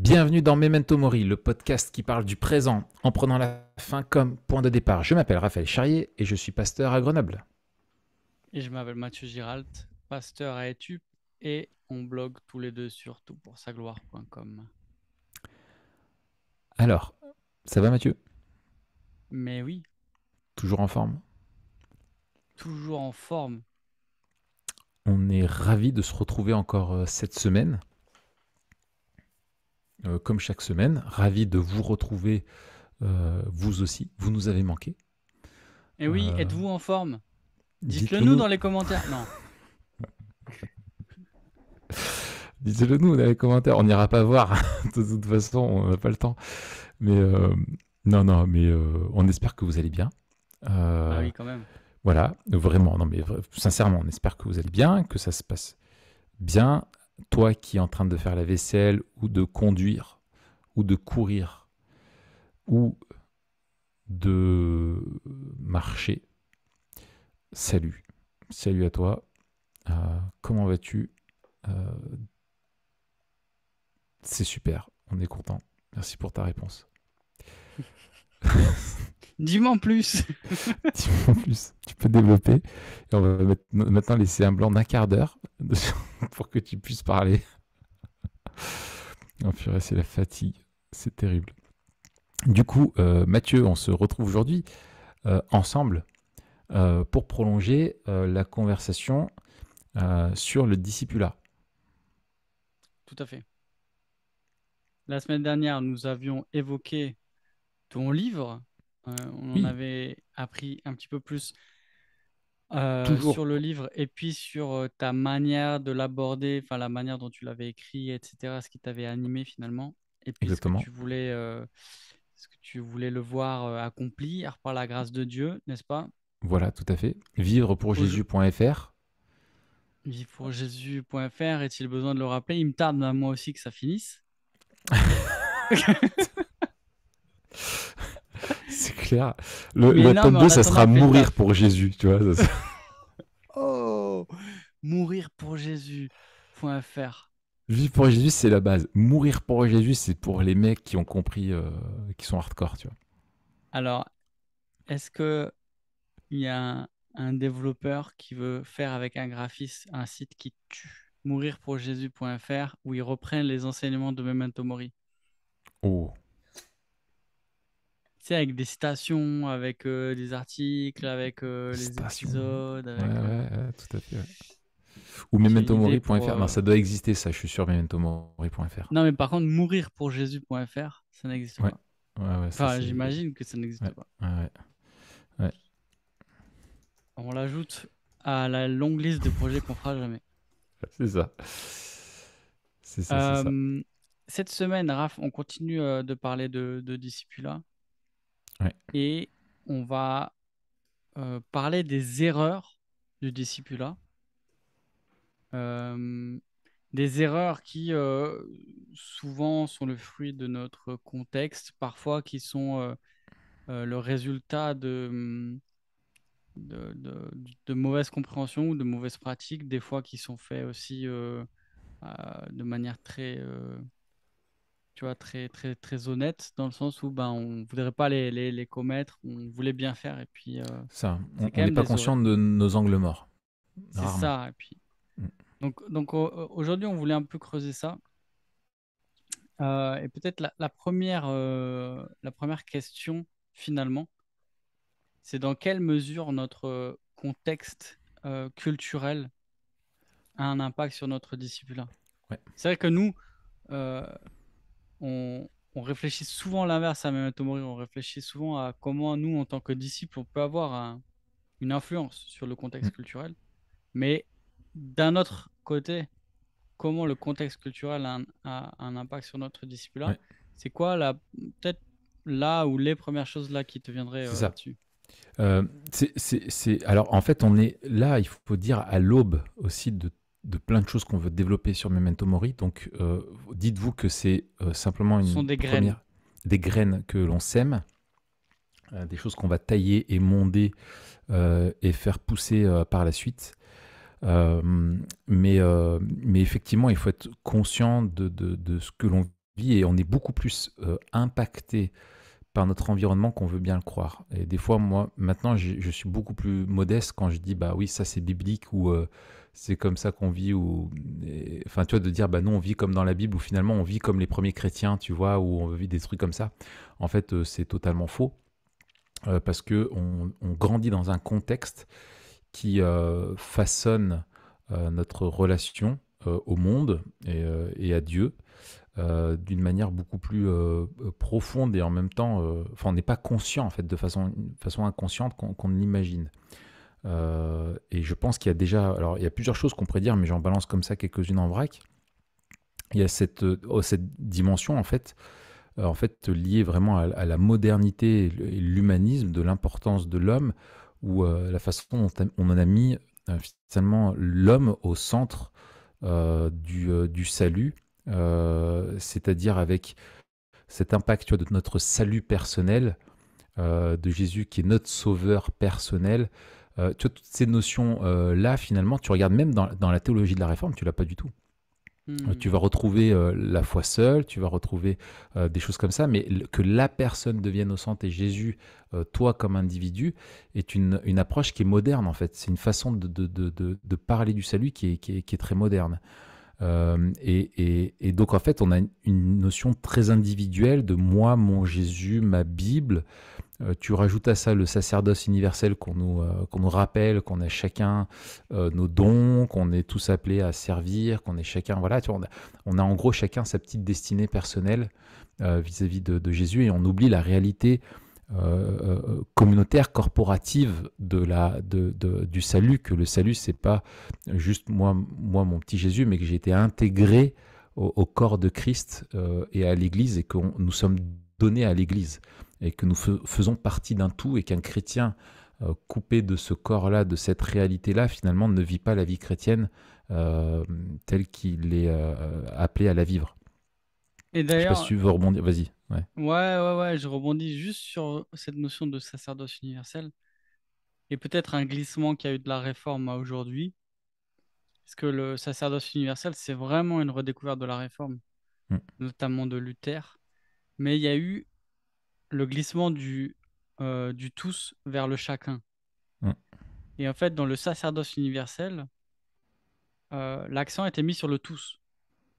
Bienvenue dans Memento Mori, le podcast qui parle du présent en prenant la fin comme point de départ. Je m'appelle Raphaël Charrier et je suis pasteur à Grenoble. Et je m'appelle Mathieu Giralt, pasteur à Etup et on blogue tous les deux sur toutpoursagloire.com. Alors, ça va Mathieu Mais oui. Toujours en forme Toujours en forme. On est ravi de se retrouver encore euh, cette semaine euh, comme chaque semaine. Ravi de vous retrouver, euh, vous aussi. Vous nous avez manqué. Et eh oui, euh, êtes-vous en forme Dites-le nous, dans les commentaires. Non. Dites-le nous dans les commentaires. On n'ira pas voir. de toute façon, on n'a pas le temps. Mais non, non, mais on espère que vous allez bien. ah oui, quand même. Voilà, vraiment, non mais sincèrement, on espère que vous allez bien, que ça se passe bien toi qui es en train de faire la vaisselle ou de conduire ou de courir ou de marcher, salut. Salut à toi. Euh, comment vas-tu euh, C'est super. On est content. Merci pour ta réponse. Dis-moi en plus. Dis-moi en plus. Tu peux développer. Et on va maintenant laisser un blanc d'un quart d'heure pour que tu puisses parler. En oh, purée, c'est la fatigue. C'est terrible. Du coup, euh, Mathieu, on se retrouve aujourd'hui euh, ensemble euh, pour prolonger la conversation sur le discipula. Tout à fait. La semaine dernière, nous avions évoqué ton livre euh, on en avait appris un petit peu plus euh, sur le livre et puis sur euh, ta manière de l'aborder, enfin la manière dont tu l'avais écrit, etc., ce qui t'avait animé finalement, et puis ce que tu voulais, ce que tu voulais le voir accompli par la grâce de Dieu, n'est-ce pas Voilà, tout à fait. Vivre pour Jésus.fr. Vivre pour Jésus.fr. Est-il besoin de le rappeler Il me tarde à moi aussi que ça finisse. Le, 2, ah, ça sera mourir pour Jésus, tu vois. oh Mourir pour Jésus.fr. Vivre pour Jésus, c'est la base. Mourir pour Jésus, c'est pour les mecs qui ont compris, euh, qui sont hardcore, tu vois. Alors, est-ce que il y a un, développeur qui veut faire avec un graphiste un site qui tue mourir pour Jésus.fr où ils reprennent les enseignements de Memento Mori Oh sais, avec des citations, avec des articles, avec les épisodes. Ou mementomori.fr. Euh... Non, ça doit exister, ça, je suis sûr, mementomori.fr. Non, mais par contre, mourir pour ça n'existe pas. Ouais, ouais, Enfin, j'imagine que ça n'existe pas. Ouais. On l'ajoute à la longue liste de projets qu'on fera jamais. C'est ça. C'est ça, Cette semaine, Raph, on continue de parler de, de Discipula. Et on va euh, parler des erreurs du discipula. Euh, des erreurs qui euh, souvent sont le fruit de notre contexte, parfois qui sont le résultat de de, de, mauvaise compréhension ou de mauvaises pratiques, des fois qui sont faites aussi de manière très très, très, très honnête, dans le sens où ben, on ne voudrait pas les, les, les, commettre, on voulait bien faire. Et puis, euh, ça, on n'est pas conscient de nos angles morts. C'est ça. Et puis... Mm. Donc, donc aujourd'hui, on voulait un peu creuser ça. Euh, et peut-être la, première, euh, la première question, finalement, c'est dans quelle mesure notre contexte culturel a un impact sur notre discipline. C'est vrai que nous, on, réfléchit souvent l'inverse à Memento On réfléchit souvent à comment nous, en tant que disciples, on peut avoir une influence sur le contexte mm. culturel. Mais d'un autre côté, comment le contexte culturel a un, impact sur notre discipline C'est quoi la peut-être là ou les premières choses là qui te viendraient euh, là-dessus euh, c'est, alors en fait on est là il faut dire à l'aube aussi de de plein de choses qu'on veut développer sur Memento Mori. Donc, euh, dites-vous que c'est euh, simplement une des graines. que l'on sème, euh, des choses qu'on va tailler et monder et faire pousser par la suite. mais, mais effectivement, il faut être conscient de, de ce que l'on vit et on est beaucoup plus impacté par notre environnement qu'on veut bien le croire. Et des fois, moi, maintenant, je suis beaucoup plus modeste quand je dis, bah oui, ça c'est biblique ou euh, c'est comme ça qu'on vit, ou. enfin, tu vois, de dire, bah non, on vit comme dans la Bible, ou finalement, on vit comme les premiers chrétiens, tu vois, ou on vit des trucs comme ça. En fait, euh, c'est totalement faux, euh, parce que on, grandit dans un contexte qui façonne notre relation au monde et à Dieu. Euh, d'une manière beaucoup plus euh, euh, profonde et en même temps, on n'est pas conscient en fait de façon, façon inconsciente qu'on l'imagine. et je pense qu'il y a déjà, alors il y a plusieurs choses qu'on pourrait dire, mais j'en balance comme ça quelques-unes en vrac. Il y a cette, oh, cette dimension en fait en fait liée vraiment à, la modernité et l'humanisme, de l'importance de l'homme, ou la façon dont on en a mis finalement l'homme au centre du, salut euh, c'est-à-dire avec cet impact de notre salut personnel, euh, de Jésus qui est notre sauveur personnel. Euh, toutes ces notions-là, finalement, tu regardes même dans, la théologie de la réforme, tu l'as pas du tout. Hmm. tu vas retrouver la foi seule, tu vas retrouver des choses comme ça, mais que la personne devienne au centre et Jésus, toi comme individu, est une, approche qui est moderne en fait. C'est une façon de, parler du salut qui est très moderne. Euh, et, donc en fait, on a une notion très individuelle de moi, mon Jésus, ma Bible. Euh, tu rajoutes à ça le sacerdoce universel qu'on nous, euh, qu'on nous rappelle, qu'on a chacun nos dons, qu'on est tous appelés à servir, qu'on est chacun, voilà, tu on, a, en gros chacun sa petite destinée personnelle vis-à-vis de, Jésus et on oublie la réalité euh, euh, communautaire, corporative de la, du salut, que le salut, c'est pas juste moi, moi, mon petit Jésus, mais que j'ai été intégré au, corps de Christ euh, et à l'Église, et que nous sommes donnés à l'Église, et que nous faisons partie d'un tout, et qu'un chrétien coupé de ce corps-là, de cette réalité-là, finalement, ne vit pas la vie chrétienne telle qu'il est appelé à la vivre. Et d'ailleurs, si vas-y. Ouais. ouais, ouais, je rebondis juste sur cette notion de sacerdoce universel et peut-être un glissement qu'il y a eu de la réforme à aujourd'hui. Parce que le sacerdoce universel, c'est vraiment une redécouverte de la réforme, mm. notamment de Luther. Mais il y a eu le glissement du, euh, du tous vers le chacun. Mm. Et en fait, dans le sacerdoce universel, euh, l'accent était mis sur le tous,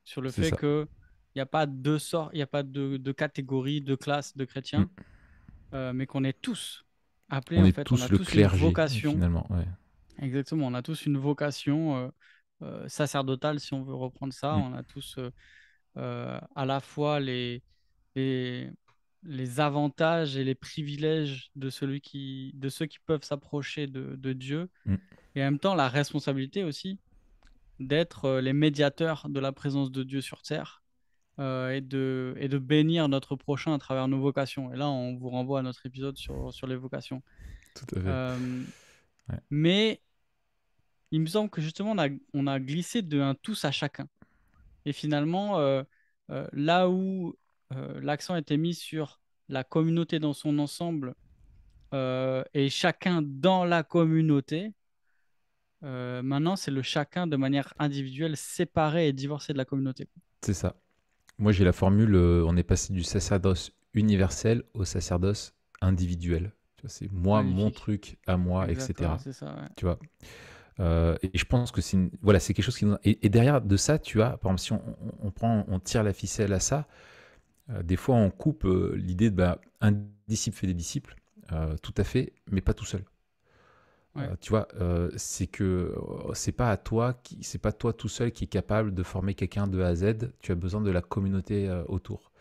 sur le fait que il n'y a pas de sort, il n'y a pas de, catégorie, de classe de chrétiens, mm. euh, mais qu'on est tous appelés. On en fait, tous on a le tous clergé, une vocation. Finalement, Exactement, on a tous une vocation euh, euh, sacerdotale, si on veut reprendre ça. Mm. On a tous à la fois les, les, les, avantages et les privilèges de, celui qui, de ceux qui peuvent s'approcher de, de, Dieu, mm. et en même temps la responsabilité aussi d'être les médiateurs de la présence de Dieu sur terre euh, et, de, et de bénir notre prochain à travers nos vocations. Et là, on vous renvoie à notre épisode sur, sur les vocations. Tout à fait. Euh, mais il me semble que justement, on a, on a glissé de un tous à chacun. Et finalement, euh, là où l'accent était mis sur la communauté dans son ensemble et chacun dans la communauté, maintenant, c'est le chacun de manière individuelle, séparé et divorcé de la communauté. C'est ça. Moi, j'ai la formule, euh, on est passé du sacerdoce universel au sacerdoce individuel. C'est moi, mon truc à moi, etc. Tu vois. Euh, et je pense que c'est voilà, c'est quelque chose qui et, derrière de ça, tu as, par exemple, si on, on prend, on tire la ficelle à ça, euh, des fois on coupe l'idée de bah, un disciple fait des disciples, tout à fait, mais pas tout seul. Euh, tu vois, euh, c'est que euh, c'est pas à toi, qui, c'est pas toi tout seul qui est capable de former quelqu'un de A à Z. Tu as besoin de la communauté autour.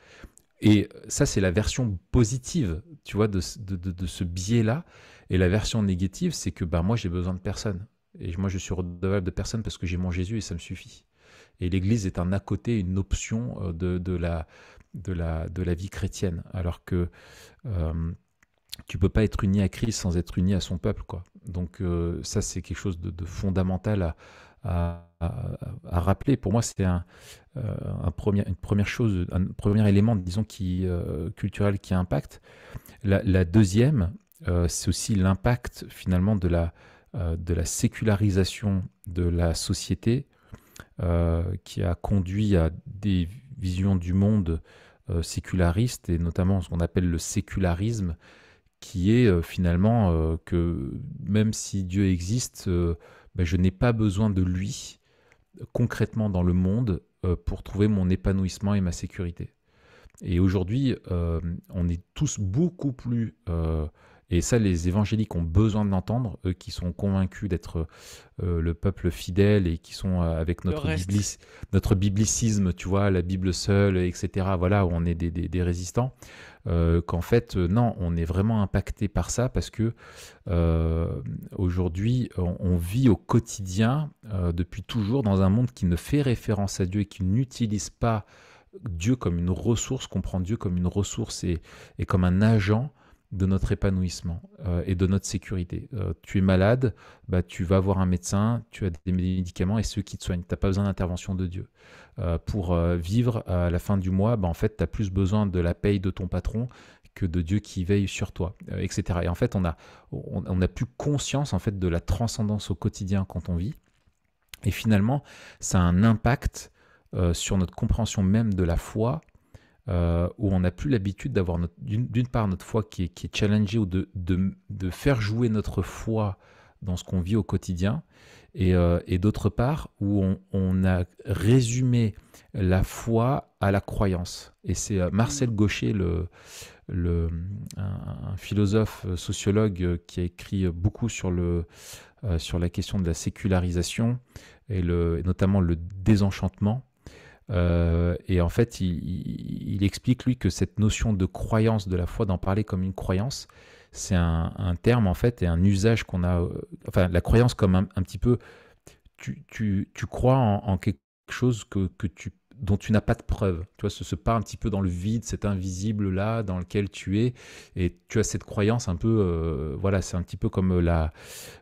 Et ça, c'est la version positive, tu vois, de, de, de, ce biais-là. Et la version négative, c'est que bah, moi, j'ai besoin de personne. Et moi, je suis redevable de personne parce que j'ai mon Jésus et ça me suffit. Et l'Église est un à côté, une option de, la, de, la, de la vie chrétienne. Alors que tu peux pas être uni à Christ sans être uni à son peuple, quoi. Donc euh, ça, c'est quelque chose de, fondamental à, rappeler. Pour moi, c'était un, euh, premier, une première chose, un premier élément, disons, qui euh, culturel qui impacte. La, la deuxième, c'est aussi l'impact finalement de la de la sécularisation de la société qui a conduit à des visions du monde sécularistes et notamment ce qu'on appelle le sécularisme qui est euh, finalement euh, que même si Dieu existe, euh, ben, je n'ai pas besoin de lui concrètement dans le monde pour trouver mon épanouissement et ma sécurité. Et aujourd'hui, on est tous beaucoup plus, et ça les évangéliques ont besoin de l'entendre, eux qui sont convaincus d'être le peuple fidèle et qui sont avec notre, notre biblicisme, tu vois, la Bible seule, etc. Voilà, où on est des résistants. Euh, qu'en fait, euh, non, on est vraiment impacté par ça parce que euh, aujourd'hui, on, vit au quotidien, depuis toujours, dans un monde qui ne fait référence à Dieu et qui n'utilise pas Dieu comme une ressource, comprend Dieu comme une ressource et comme un agent de notre épanouissement euh, et de notre sécurité. Euh, tu es malade, bah, tu vas voir un médecin, tu as des médicaments et ceux qui te soignent. Tu n'as pas besoin d'intervention de Dieu. Euh, pour vivre à la fin du mois, bah, en fait, tu as plus besoin de la paye de ton patron que de Dieu qui veille sur toi, etc. Et en fait, on a, on, a plus conscience en fait de la transcendance au quotidien quand on vit. Et finalement, ça a un impact sur notre compréhension même de la foi euh, où on n'a plus l'habitude d'avoir d'une part notre foi qui est, qui challengée ou de, faire jouer notre foi dans ce qu'on vit au quotidien, et, euh, d'autre part où on, a résumé la foi à la croyance. Et c'est euh, Marcel Gaucher, le, un, philosophe sociologue qui a écrit beaucoup sur, le, sur la question de la sécularisation et, le, et notamment le désenchantement euh, et en fait, il, explique, lui, que cette notion de croyance de la foi, d'en parler comme une croyance, c'est un, terme, en fait, et un usage qu'on a. Euh, enfin, la croyance comme un, petit peu. Tu, crois en, quelque chose que, que tu dont tu n'as pas de preuve. Tu vois, ce, ce, pas un petit peu dans le vide, cet invisible-là dans lequel tu es. Et tu as cette croyance un peu, euh, voilà, c'est un petit peu comme euh, la,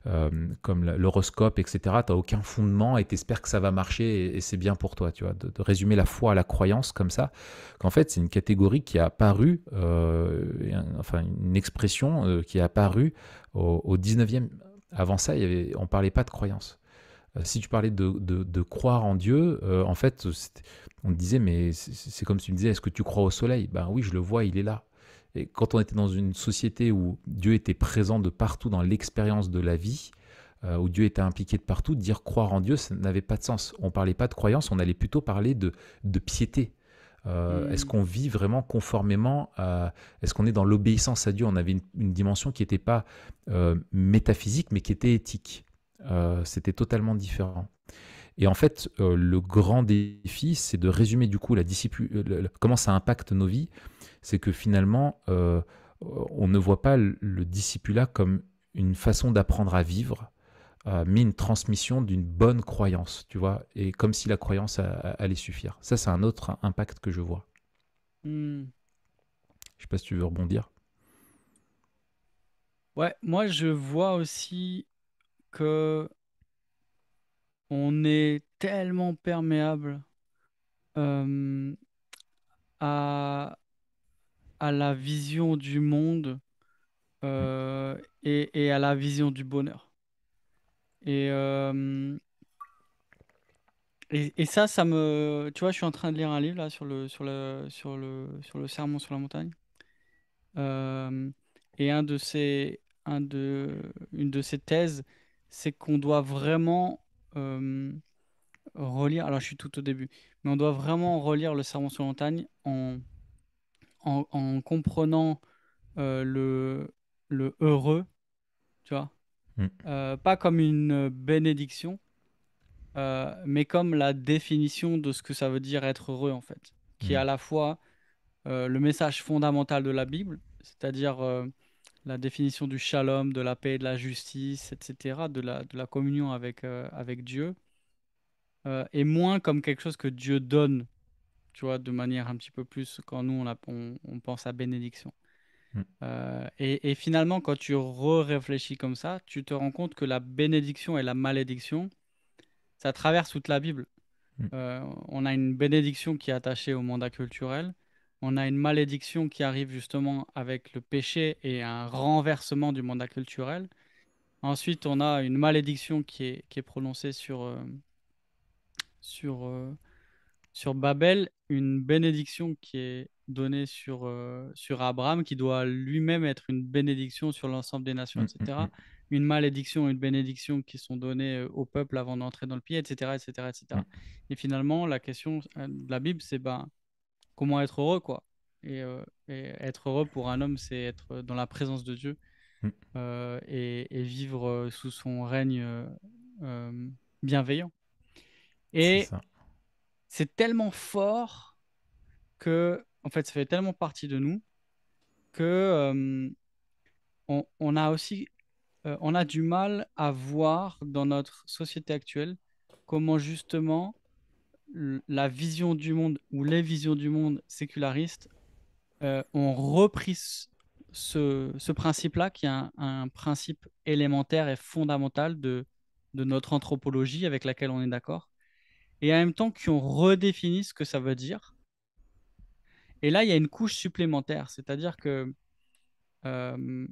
euh, comme l'horoscope, etc. Tu n'as aucun fondement et tu espères que ça va marcher et, c'est bien pour toi. Tu vois, de, résumer la foi à la croyance comme ça, qu'en fait, c'est une catégorie qui a apparu, enfin, une expression qui a apparu au, 19e. Avant ça, il y avait, on parlait pas de croyance si tu parlais de, croire en Dieu, en fait, on disait, mais c'est comme si tu me disais, est-ce que tu crois au soleil Ben oui, je le vois, il est là. Et quand on était dans une société où Dieu était présent de partout dans l'expérience de la vie, euh, où Dieu était impliqué de partout, dire croire en Dieu, ça n'avait pas de sens. On parlait pas de croyance, on allait plutôt parler de, de piété. Euh, est-ce mm. qu'on vit vraiment conformément Est-ce qu'on est dans l'obéissance à Dieu On avait une, dimension qui n'était pas euh, métaphysique, mais qui était éthique. C'était totalement différent. Et en fait, euh, le grand défi, c'est de résumer du coup la euh, comment ça impacte nos vies. C'est que finalement, euh, on ne voit pas le, le comme une façon d'apprendre à vivre, mais une transmission d'une bonne croyance, tu vois, et comme si la croyance allait suffire. Ça, c'est un autre impact que je vois. Je hmm. Je sais pas si tu veux rebondir. Ouais, moi je vois aussi que on est tellement perméable euh, à, à la vision du monde euh, et, à la vision du bonheur. Euh, et, et, ça, ça me. Tu vois, je suis en train de lire un livre là sur le, sur le, sur le, sur le sermon sur la montagne. et un de ces, un de, une de ces thèses, c'est qu'on doit vraiment euh, relire, alors je suis tout au début, mais on doit vraiment relire le Sermon sur la montagne en, en, comprenant euh, le, le heureux, tu vois, mm. euh, pas comme une bénédiction, mais comme la définition de ce que ça veut dire être heureux en fait, qui est mm. à la fois le message fondamental de la Bible, c'est-à-dire la définition du shalom, de la paix, de la justice, etc., de la, communion avec, euh, avec Dieu, euh, est et moins comme quelque chose que Dieu donne, tu vois, de manière un petit peu plus quand nous, on, on, pense à bénédiction. Hmm. Euh, et, finalement, quand tu réfléchis comme ça, tu te rends compte que la bénédiction et la malédiction, ça traverse toute la Bible. Hmm. on a une bénédiction qui est attachée au mandat culturel, on a une malédiction qui arrive justement avec le péché et un renversement du mandat culturel. Ensuite, on a une malédiction qui est, prononcée sur, euh, sur, euh, sur Babel, une bénédiction qui est donnée sur, euh, sur Abraham, qui doit lui-même être une bénédiction sur l'ensemble des nations, mmh, etc. Mmh, mmh. Une malédiction et une bénédiction qui sont données au peuple avant d'entrer dans le pays, etc. etc., etc. Et finalement, la question de la Bible, c'est ben, comment être heureux, quoi. Euh, et, être heureux pour un homme, c'est être dans la présence de Dieu mm. euh, et, vivre euh, sous son règne bienveillant. Et c'est tellement fort que, en fait, ça fait tellement partie de nous que on, a aussi on a du mal à voir dans notre société actuelle comment justement la vision du monde ou les visions du monde sécularistes euh, ont repris ce, principe-là, qui est un, principe élémentaire et fondamental de, notre anthropologie avec laquelle on est d'accord, et en même temps qui ont redéfini ce que ça veut dire. Et là, il y a une couche supplémentaire, c'est-à-dire que euh,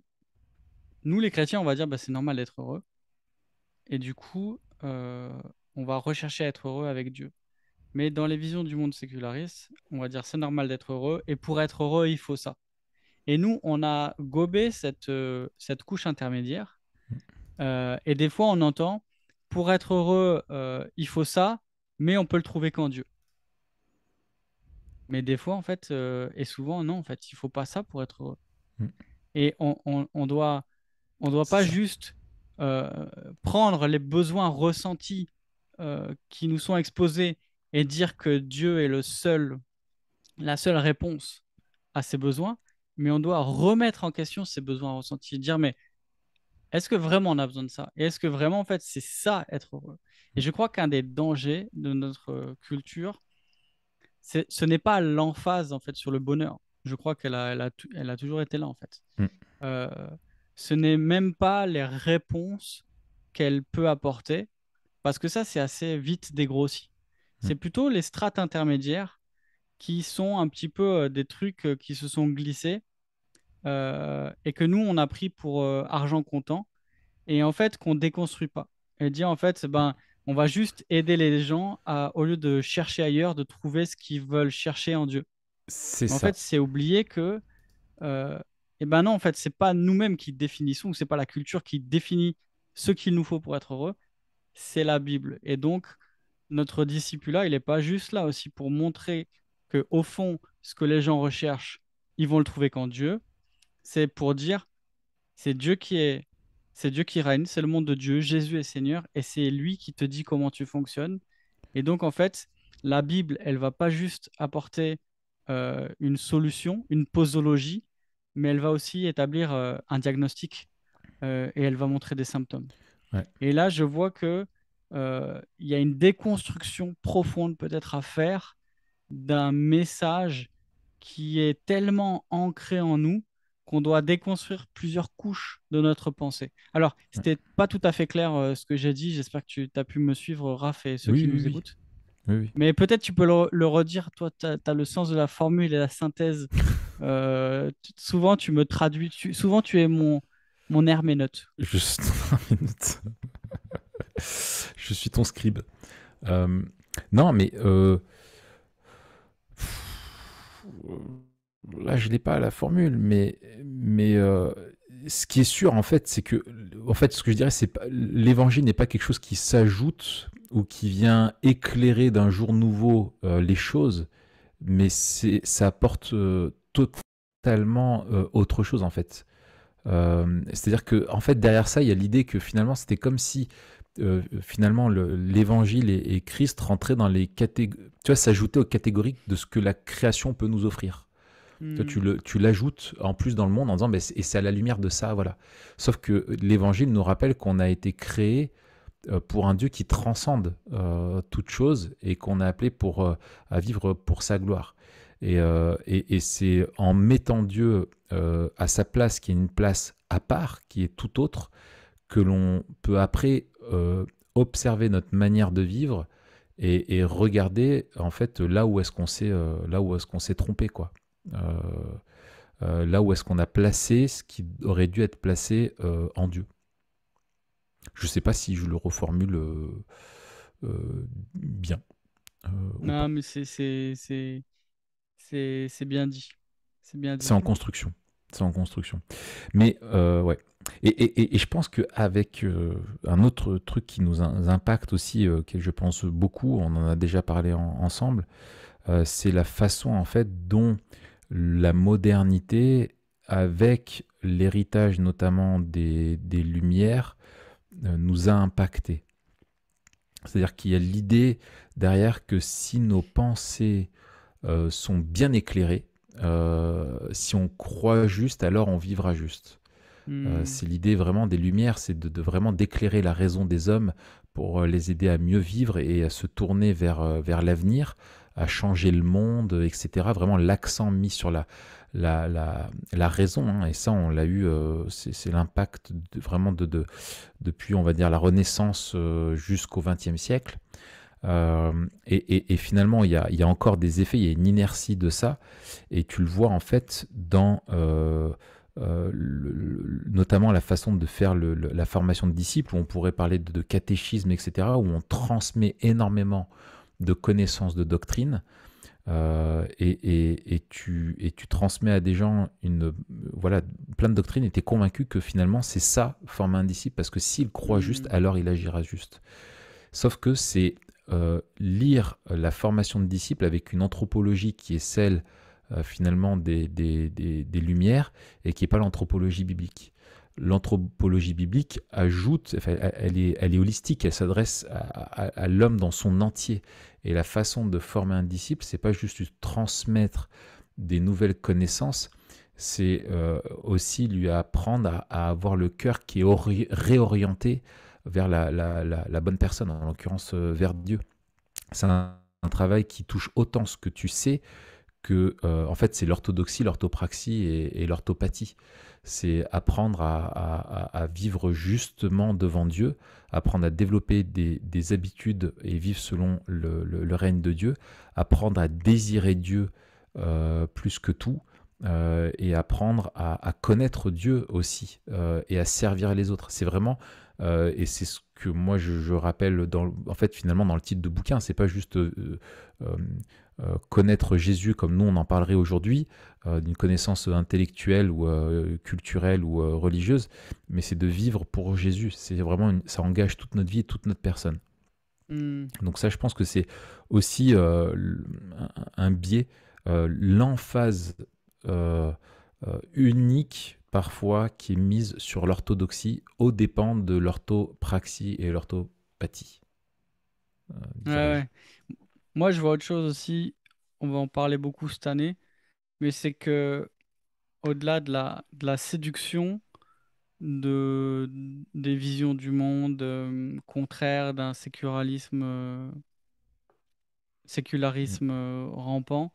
nous, les chrétiens, on va dire, bah, c'est normal d'être heureux. Et du coup, euh, on va rechercher à être heureux avec Dieu. Mais dans les visions du monde séculariste, on va dire c'est normal d'être heureux, et pour être heureux, il faut ça. Et nous, on a gobé cette, euh, cette couche intermédiaire. Mm. Euh, et des fois, on entend, pour être heureux, euh, il faut ça, mais on peut le trouver qu'en Dieu. Mais des fois, en fait, et souvent, non, en fait, il faut pas ça pour être heureux. Mm. Et on, on, doit, on doit pas juste prendre les besoins ressentis qui nous sont exposés et dire que Dieu est le seul, la seule réponse à ses besoins, mais on doit remettre en question ses besoins ressentis, dire mais est-ce que vraiment on a besoin de ça Et est-ce que vraiment en fait c'est ça être heureux Et je crois qu'un des dangers de notre culture, ce n'est pas l'emphase en fait sur le bonheur. Je crois qu'elle a, elle a, elle a, toujours été là en fait. Mm. Euh, ce n'est même pas les réponses qu'elle peut apporter, parce que ça c'est assez vite dégrossi. C'est mm. plutôt les strates intermédiaires qui sont un petit peu euh, des trucs euh, qui se sont glissés euh, et que nous, on a pris pour argent comptant et en fait qu'on déconstruit pas. Et dire en fait, ben, on va juste aider les gens à, au lieu de chercher ailleurs, de trouver ce qu'ils veulent chercher en Dieu. C'est En fait, c'est oublier que, et ben non, en fait, c'est pas nous-mêmes qui définissons, c'est pas la culture qui définit ce qu'il nous faut pour être heureux, c'est la Bible. Et donc, notre disciple-là, il n'est pas juste là aussi pour montrer que au fond, ce que les gens recherchent, ils vont le trouver qu'en Dieu. C'est pour dire, c'est Dieu qui est, c'est Dieu qui règne, c'est le monde de Dieu, Jésus est Seigneur, et c'est lui qui te dit comment tu fonctionnes. Et donc en fait, la Bible, elle va pas juste apporter euh, une solution, une posologie, mais elle va aussi établir euh, un diagnostic euh, et elle va montrer des symptômes. Et là, je vois que euh, il y a une déconstruction profonde peut-être à faire d'un message qui est tellement ancré en nous qu'on doit déconstruire plusieurs couches de notre pensée. Alors, c'était pas tout à fait clair euh, ce que j'ai dit. J'espère que tu as pu me suivre, Raph, et ceux qui nous écoutent. Mais peut-être tu peux le, redire. Toi, tu as, le sens de la formule et la synthèse. Euh, souvent, tu me traduis. souvent, tu es mon, mon herméneute. Juste je suis ton scribe. Euh, non, mais euh, là, je n'ai pas la formule, mais, mais euh, ce qui est sûr, en fait, c'est que, en fait, ce que je dirais, c'est l'évangile n'est pas quelque chose qui s'ajoute ou qui vient éclairer d'un jour nouveau les choses, mais ça apporte totalement autre chose, en fait. C'est-à-dire que, en fait, derrière ça, il y a l'idée que finalement, c'était comme si euh, finalement l'évangile et, Christ rentraient dans les catégories, tu vois, s'ajouter aux catégories de ce que la création peut nous offrir. Tu hmm. le, tu l'ajoutes en plus dans le monde en disant, ben, et c'est à la lumière de ça, voilà. Sauf que l'évangile nous rappelle qu'on a été créé euh, pour un Dieu qui transcende euh, toute chose et qu'on a appelé pour, à vivre pour sa gloire. Et, et, et c'est en mettant Dieu à sa place, qui est une place à part, qui est tout autre, que l'on peut après euh, observer notre manière de vivre et, regarder en fait là où est-ce qu'on s'est euh, là où est-ce qu'on s'est trompé quoi. Euh, là où est-ce qu'on a placé ce qui aurait dû être placé en Dieu. Je sais pas si je le reformule bien. non, mais c'est bien dit. C'est bien dit. C'est en construction. C'est en construction. Mais euh, ouais. Et, je pense qu'avec avec euh, un autre truc qui nous impacte aussi, euh, que je pense beaucoup, on en a déjà parlé ensemble, c'est la façon en fait dont la modernité, avec l'héritage notamment des, des Lumières, nous a impacté. C'est-à-dire qu'il y a l'idée derrière que si nos pensées sont bien éclairées, euh, si on croit juste, alors on vivra juste. Euh, hmm. c'est l'idée vraiment des Lumières, c'est de, vraiment d'éclairer la raison des hommes pour euh, les aider à mieux vivre et à se tourner vers, vers l'avenir, à changer le monde, etc. Vraiment l'accent mis sur la, la, raison. Hein. Et ça, on l'a eu, c'est l'impact vraiment de, depuis, on va dire, la Renaissance jusqu'au XXe siècle. Euh, et, finalement, il y, a, encore des effets, il y a une inertie de ça, et tu le vois en fait dans euh, euh, notamment la façon de faire la formation de disciples, où on pourrait parler de, catéchisme, etc., où on transmet énormément de connaissances de doctrine. Et, tu, et tu transmets à des gens une, voilà, plein de doctrines et tu es convaincu que finalement c'est ça former un disciple parce que s'il croit mmh. juste, alors il agira juste. Sauf que c'est euh, lire la formation de disciples avec une anthropologie qui est celle euh, finalement des, des, des, Lumières et qui n'est pas l'anthropologie biblique. L'anthropologie biblique ajoute, elle, est, elle, est, holistique, elle s'adresse à, l'homme dans son entier. Et la façon de former un disciple, c'est pas juste lui transmettre des nouvelles connaissances, c'est euh, aussi lui apprendre à, avoir le cœur qui est réorienté vers la, bonne personne, en l'occurrence euh, vers Dieu. C'est un, travail qui touche autant ce que tu sais que, euh, en fait, c'est l'orthodoxie, l'orthopraxie et, l'orthopathie. C'est apprendre à, vivre justement devant Dieu, apprendre à développer des, habitudes et vivre selon le, règne de Dieu, apprendre à désirer Dieu euh, plus que tout, et apprendre à, connaître Dieu aussi et à servir les autres. C'est vraiment euh, et c'est ce que moi je, rappelle dans, en fait finalement dans le titre de bouquin, c'est pas juste euh, euh, connaître Jésus comme nous on en parlerait aujourd'hui, d'une connaissance intellectuelle ou culturelle ou religieuse, mais c'est de vivre pour Jésus. C'est vraiment ça engage toute notre vie, et toute notre personne. Hmm. Donc ça, je pense que c'est aussi un, un, biais, l'emphase unique parfois qui est mise sur l'orthodoxie au dépend de l'orthopraxie et l'orthopathie. Euh, ouais, Moi, je vois autre chose aussi. On va en parler beaucoup cette année, mais c'est que au-delà de la, séduction de des visions du monde euh, contraires d'un euh, sécularisme sécularisme mm. rampant,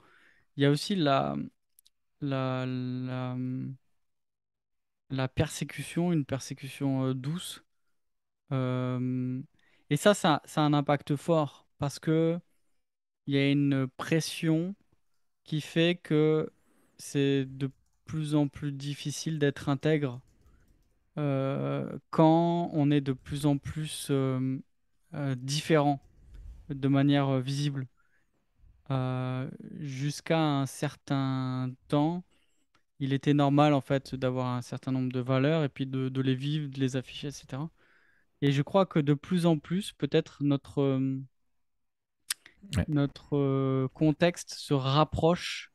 il y a aussi la la persécution, une persécution euh, douce. Euh, et ça, ça, a un impact fort parce que il y a une pression qui fait que c'est de plus en plus difficile d'être intègre euh, quand on est de plus en plus différent de manière visible. Jusqu'à un certain temps, il était normal en fait d'avoir un certain nombre de valeurs et puis de, les vivre, de les afficher, etc. Et je crois que de plus en plus, peut-être notre, euh, notre euh, contexte se rapproche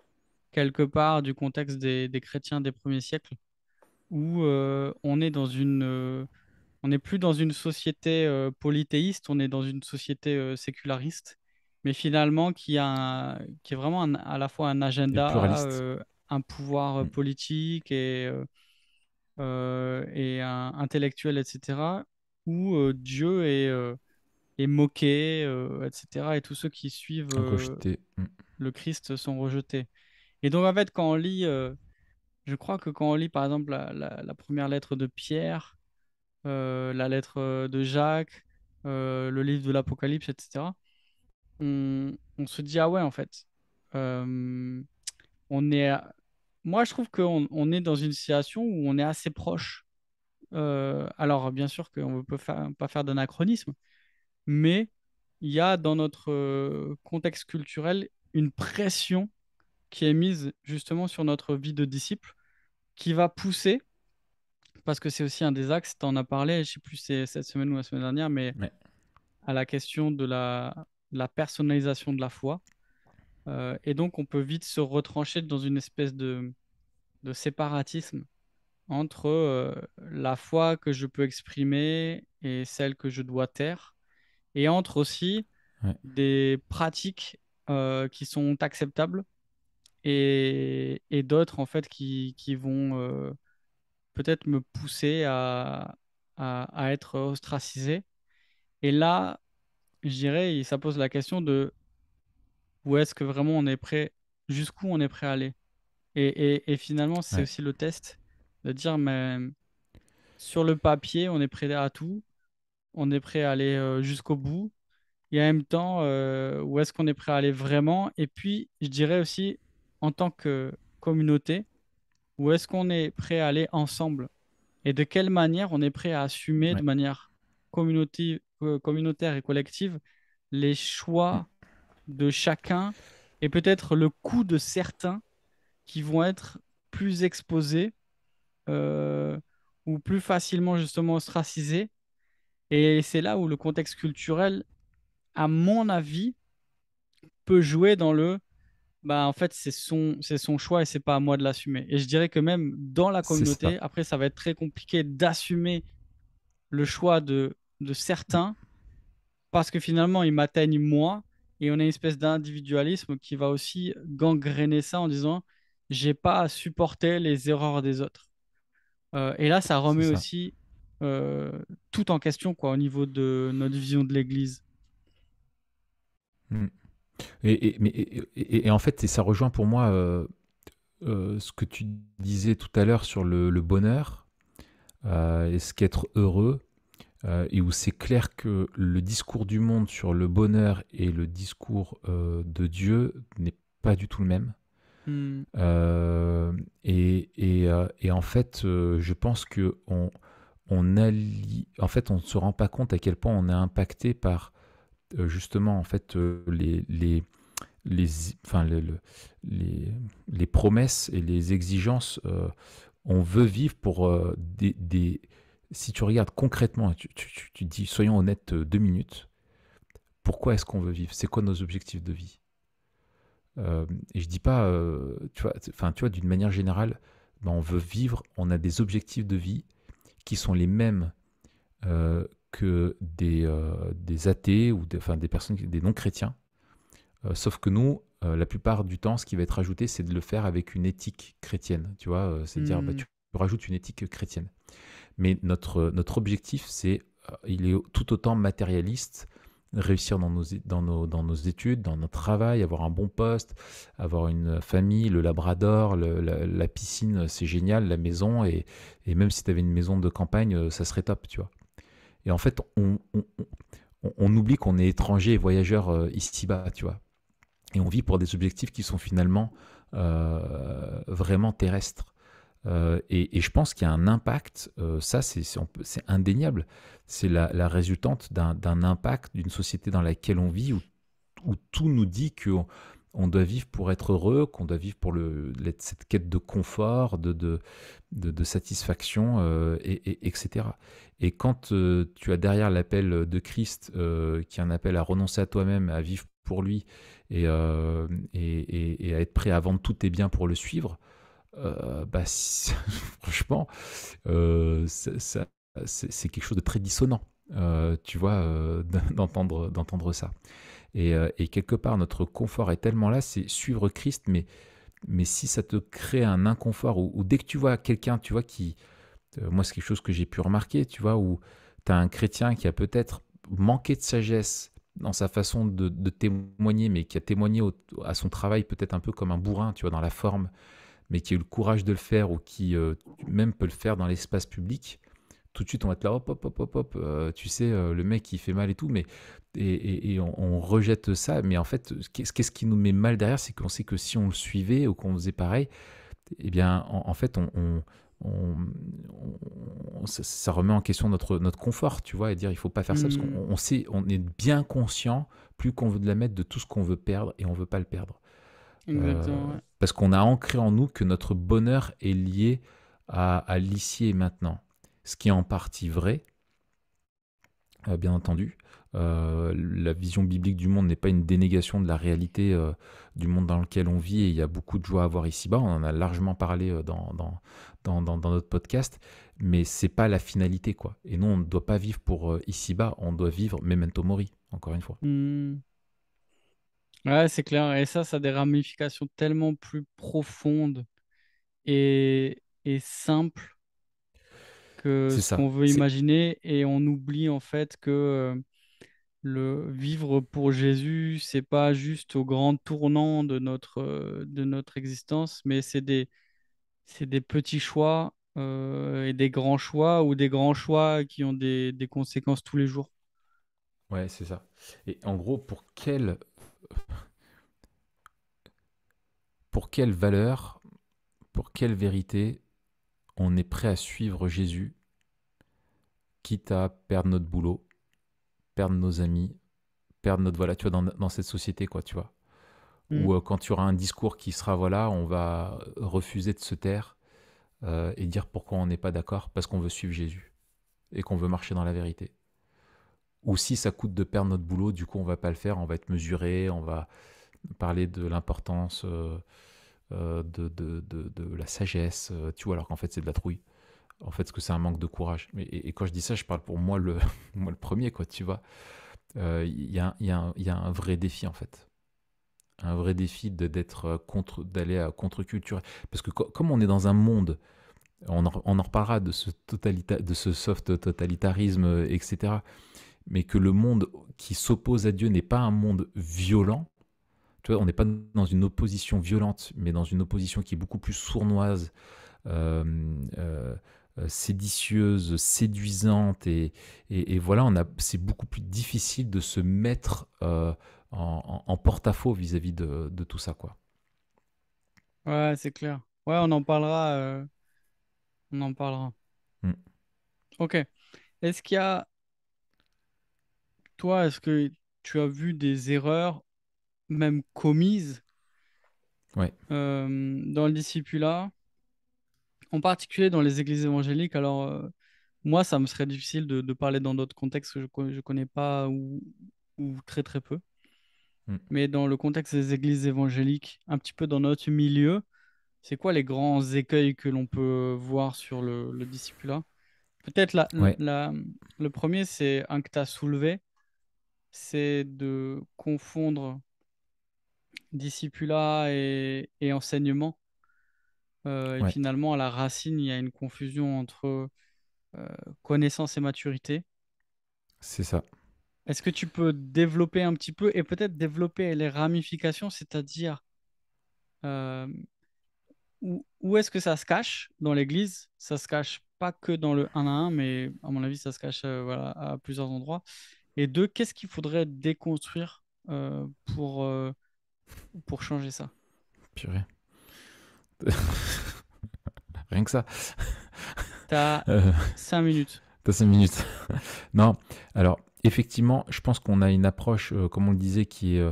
quelque part du contexte des, chrétiens des premiers siècles, où euh, on est dans une... on n'est plus dans une société polythéiste, on est dans une société séculariste, mais finalement qui, a qui est vraiment à la fois un agenda un pouvoir euh, mm. politique et, euh, euh, et intellectuel, etc., où Dieu est, est moqué, etc., et tous ceux qui suivent mm. le Christ sont rejetés. Et donc, en fait, quand on lit, je crois que quand on lit, par exemple, la, la, première lettre de Pierre, la lettre de Jacques, le livre de l'Apocalypse, etc., on, se dit, ah ouais, en fait est. Moi, je trouve qu'on on est dans une situation où on est assez proche. Euh, alors, bien sûr qu'on ne peut pas faire d'anachronisme, mais il y a dans notre euh, contexte culturel une pression qui est mise justement sur notre vie de disciple, qui va pousser, parce que c'est aussi un des axes, tu en as parlé, je ne sais plus si c'est cette semaine ou la semaine dernière, mais à la question de la personnalisation de la foi. Euh, et donc, on peut vite se retrancher dans une espèce de, séparatisme entre euh, la foi que je peux exprimer et celle que je dois taire, et entre aussi des pratiques euh, qui sont acceptables et, d'autres en fait qui, vont peut-être me pousser à, à être ostracisé. Et là, je dirais, ça pose la question de où est-ce que vraiment on est prêt, jusqu'où on est prêt à aller et, finalement, c'est aussi le test de dire, mais sur le papier, on est prêt à tout, on est prêt à aller euh, jusqu'au bout, et en même temps, euh, où est-ce qu'on est prêt à aller vraiment Et puis, je dirais aussi, en tant que communauté, où est-ce qu'on est prêt à aller ensemble Et de quelle manière on est prêt à assumer de manière euh, communautaire et collective les choix mm de chacun et peut-être le coût de certains qui vont être plus exposés euh, ou plus facilement justement ostracisés. Et c'est là où le contexte culturel, à mon avis, peut jouer dans le bah en fait c'est son c'est son choix et c'est pas à moi de l'assumer. Et je dirais que même dans la communauté, après ça va être très compliqué d'assumer le choix de, de certains parce que finalement ils m'atteignent moi et on a une espèce d'individualisme qui va aussi gangréner ça en disant j'ai pas à supporter les erreurs des autres. Euh, et là, ça remet aussi euh, tout en question quoi, au niveau de notre vision de l'Église. Hmm. Et, et, mais, et, en fait, ça rejoint pour moi euh, ce que tu disais tout à l'heure sur le, le bonheur est ce qu'être heureux. Euh, et où c'est clair que le discours du monde sur le bonheur et le discours euh, de Dieu n'est pas du tout le même. Hmm. Euh, et, en fait, je pense que on, en fait, on ne se rend pas compte à quel point on est impacté par justement en fait les, les les, promesses et les exigences. qu'on on veut vivre pour des, si tu regardes concrètement, tu, dis, soyons honnêtes euh, deux minutes, pourquoi est-ce qu'on veut vivre C'est quoi nos objectifs de vie euh, Et je dis pas, euh, tu vois, vois, d'une manière générale, ben, on veut vivre, on a des objectifs de vie qui sont les mêmes que des, athées ou des, enfin, des personnes, des non-chrétiens. sauf que nous, la plupart du temps, ce qui va être ajouté, c'est de le faire avec une éthique chrétienne. Tu vois, c'est à dire, bah, mmh. tu rajoutes une éthique chrétienne. Mais notre, notre objectif, c'est, euh, il est tout autant matérialiste, réussir dans nos, dans, nos, dans nos études, dans notre travail, avoir un bon poste, avoir une famille, le labrador, la, piscine, c'est génial, la maison, et, même si tu avais une maison de campagne, euh, ça serait top, tu vois. Et en fait, on, oublie qu'on est étranger et voyageur euh, ici-bas, tu vois. Et on vit pour des objectifs qui sont finalement vraiment terrestres. Euh, et, je pense qu'il y a un impact, euh, ça c'est indéniable, c'est la, résultante d'un impact d'une société dans laquelle on vit, où, où tout nous dit qu'on on doit vivre pour être heureux, qu'on doit vivre pour cette quête de confort, de, satisfaction, euh, et, etc. Et quand tu as derrière l'appel de Christ, qui est un appel à renoncer à toi-même, à vivre pour lui, et, et, et, à être prêt à vendre tous tes biens pour le suivre, euh, bah, franchement, euh, c'est quelque chose de très dissonant, euh, tu vois, d'entendre ça. Et, quelque part, notre confort est tellement là, c'est suivre Christ, mais, mais si ça te crée un inconfort, ou, dès que tu vois quelqu'un, tu vois, qui. moi, c'est quelque chose que j'ai pu remarquer, tu vois, où tu as un chrétien qui a peut-être manqué de sagesse, dans sa façon de, témoigner, mais qui a témoigné à son travail peut-être un peu comme un bourrin, tu vois, dans la forme, mais qui a eu le courage de le faire ou qui euh, même peut le faire dans l'espace public, tout de suite on va être là, hop, hop, hop, hop, hop, euh, tu sais, euh, le mec il fait mal et tout, mais et, on, rejette ça. Mais en fait, qu'est-ce qui nous met mal derrière, c'est qu'on sait que si on le suivait ou qu'on faisait pareil, eh bien, en, fait, on, ça, remet en question notre, notre confort, tu vois, et dire il faut pas faire ça parce mmh. qu'on sait, on est bien conscient, plus qu'on veut de la mettre, de tout ce qu'on veut perdre et on veut pas le perdre. Euh, parce qu'on a ancré en nous que notre bonheur est lié à, l'ici et maintenant. Ce qui est en partie vrai, euh, bien entendu. Euh, la vision biblique du monde n'est pas une dénégation de la réalité du monde dans lequel on vit et il y a beaucoup de joie à avoir ici-bas. On en a largement parlé dans, dans, notre podcast, mais c'est pas la finalité quoi. Et nous, on ne doit pas vivre pour ici-bas, on doit vivre memento mori, encore une fois. Hmm. Ouais, c'est clair. Et ça, ça a des ramifications tellement plus profondes et, et simples que ce qu'on veut imaginer. Et on oublie en fait que euh, le vivre pour Jésus, c'est pas juste au grand tournant de notre, euh, de notre existence, mais c'est des, des petits choix euh, et des grands choix ou des grands choix qui ont des, des conséquences tous les jours. Ouais, c'est ça. Et en gros, pour quel... pour quelle valeur, pour quelle vérité on est prêt à suivre Jésus, quitte à perdre notre boulot, perdre nos amis, perdre notre voilà, tu vois, dans, cette société, quoi, tu vois. Mm. Ou euh, quand tu auras un discours qui sera, voilà, on va refuser de se taire euh, et dire pourquoi on n'est pas d'accord, parce qu'on veut suivre Jésus et qu'on veut marcher dans la vérité ou si ça coûte de perdre notre boulot, du coup on va pas le faire, on va être mesuré, on va parler de l'importance euh, euh, de, de, de, la sagesse, euh, tu vois, alors qu'en fait c'est de la trouille. En fait, ce que c'est un manque de courage. Et, et, quand je dis ça, je parle pour moi le, moi le premier, quoi, tu vois. Il y, a, y, a y, a un vrai défi, en fait. Un vrai défi d'être contre, d'aller à contre-culture. Parce que comme on est dans un monde on en, reparlera de ce, de ce soft totalitarisme, etc mais que le monde qui s'oppose à Dieu n'est pas un monde violent, tu vois, on n'est pas dans une opposition violente, mais dans une opposition qui est beaucoup plus sournoise, euh, euh, euh séditieuse, séduisante, et, voilà, c'est beaucoup plus difficile de se mettre euh, en, porte-à-faux vis-à-vis de, tout ça, quoi. Ouais, c'est clair. Ouais, on en parlera. on en parlera. Mm. Ok. Est-ce qu'il y a toi, est-ce que tu as vu des erreurs, même commises, euh, dans le discipula, en particulier dans les églises évangéliques Alors, euh, moi, ça me serait difficile de, parler dans d'autres contextes que je ne connais pas ou, très très peu. Hmm. Mais dans le contexte des églises évangéliques, un petit peu dans notre milieu, c'est quoi les grands écueils que l'on peut voir sur le, discipula Peut-être le premier, c'est un que tu as soulevé, c'est de confondre discipula et, enseignement. Euh, et finalement, à la racine, il y a une confusion entre euh, connaissance et maturité. C'est ça. Est-ce que tu peux développer un petit peu et peut-être développer les ramifications, c'est-à-dire euh, où, est-ce que ça se cache dans l'Église Ça se cache pas que dans le 1 à 1, mais à mon avis, ça se cache voilà, à plusieurs endroits. Et deux, qu'est-ce qu'il faudrait déconstruire euh, pour, euh, pour changer ça Purée. Rien que ça. T'as euh. cinq minutes. T'as minutes. non, alors effectivement, je pense qu'on a une approche, comme on le disait, qui est...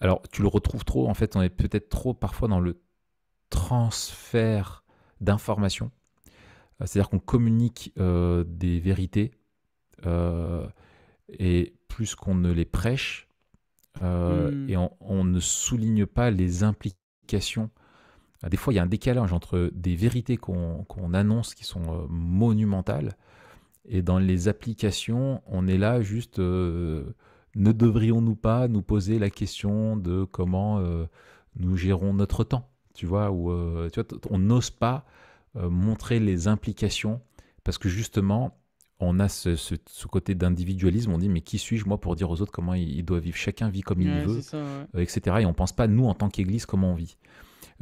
alors tu le retrouves trop, en fait, on est peut-être trop parfois dans le transfert d'informations. C'est-à-dire qu'on communique des vérités euh, et plus qu'on ne les prêche, euh, hmm. et on, ne souligne pas les implications euh, des fois, il y a un décalage entre des vérités qu'on annonce qui sont monumentales et dans les applications, on est là juste. ne devrions-nous pas nous poser la question de comment nous gérons notre temps Tu vois, Ou tu vois on n'ose pas montrer les implications parce que justement, on a ce, côté d'individualisme, on dit mais qui suis-je moi pour dire aux autres comment ils, doit doivent vivre Chacun vit comme il veut, euh, etc. Et on ne pense pas, nous, en tant qu'Église, comment on vit.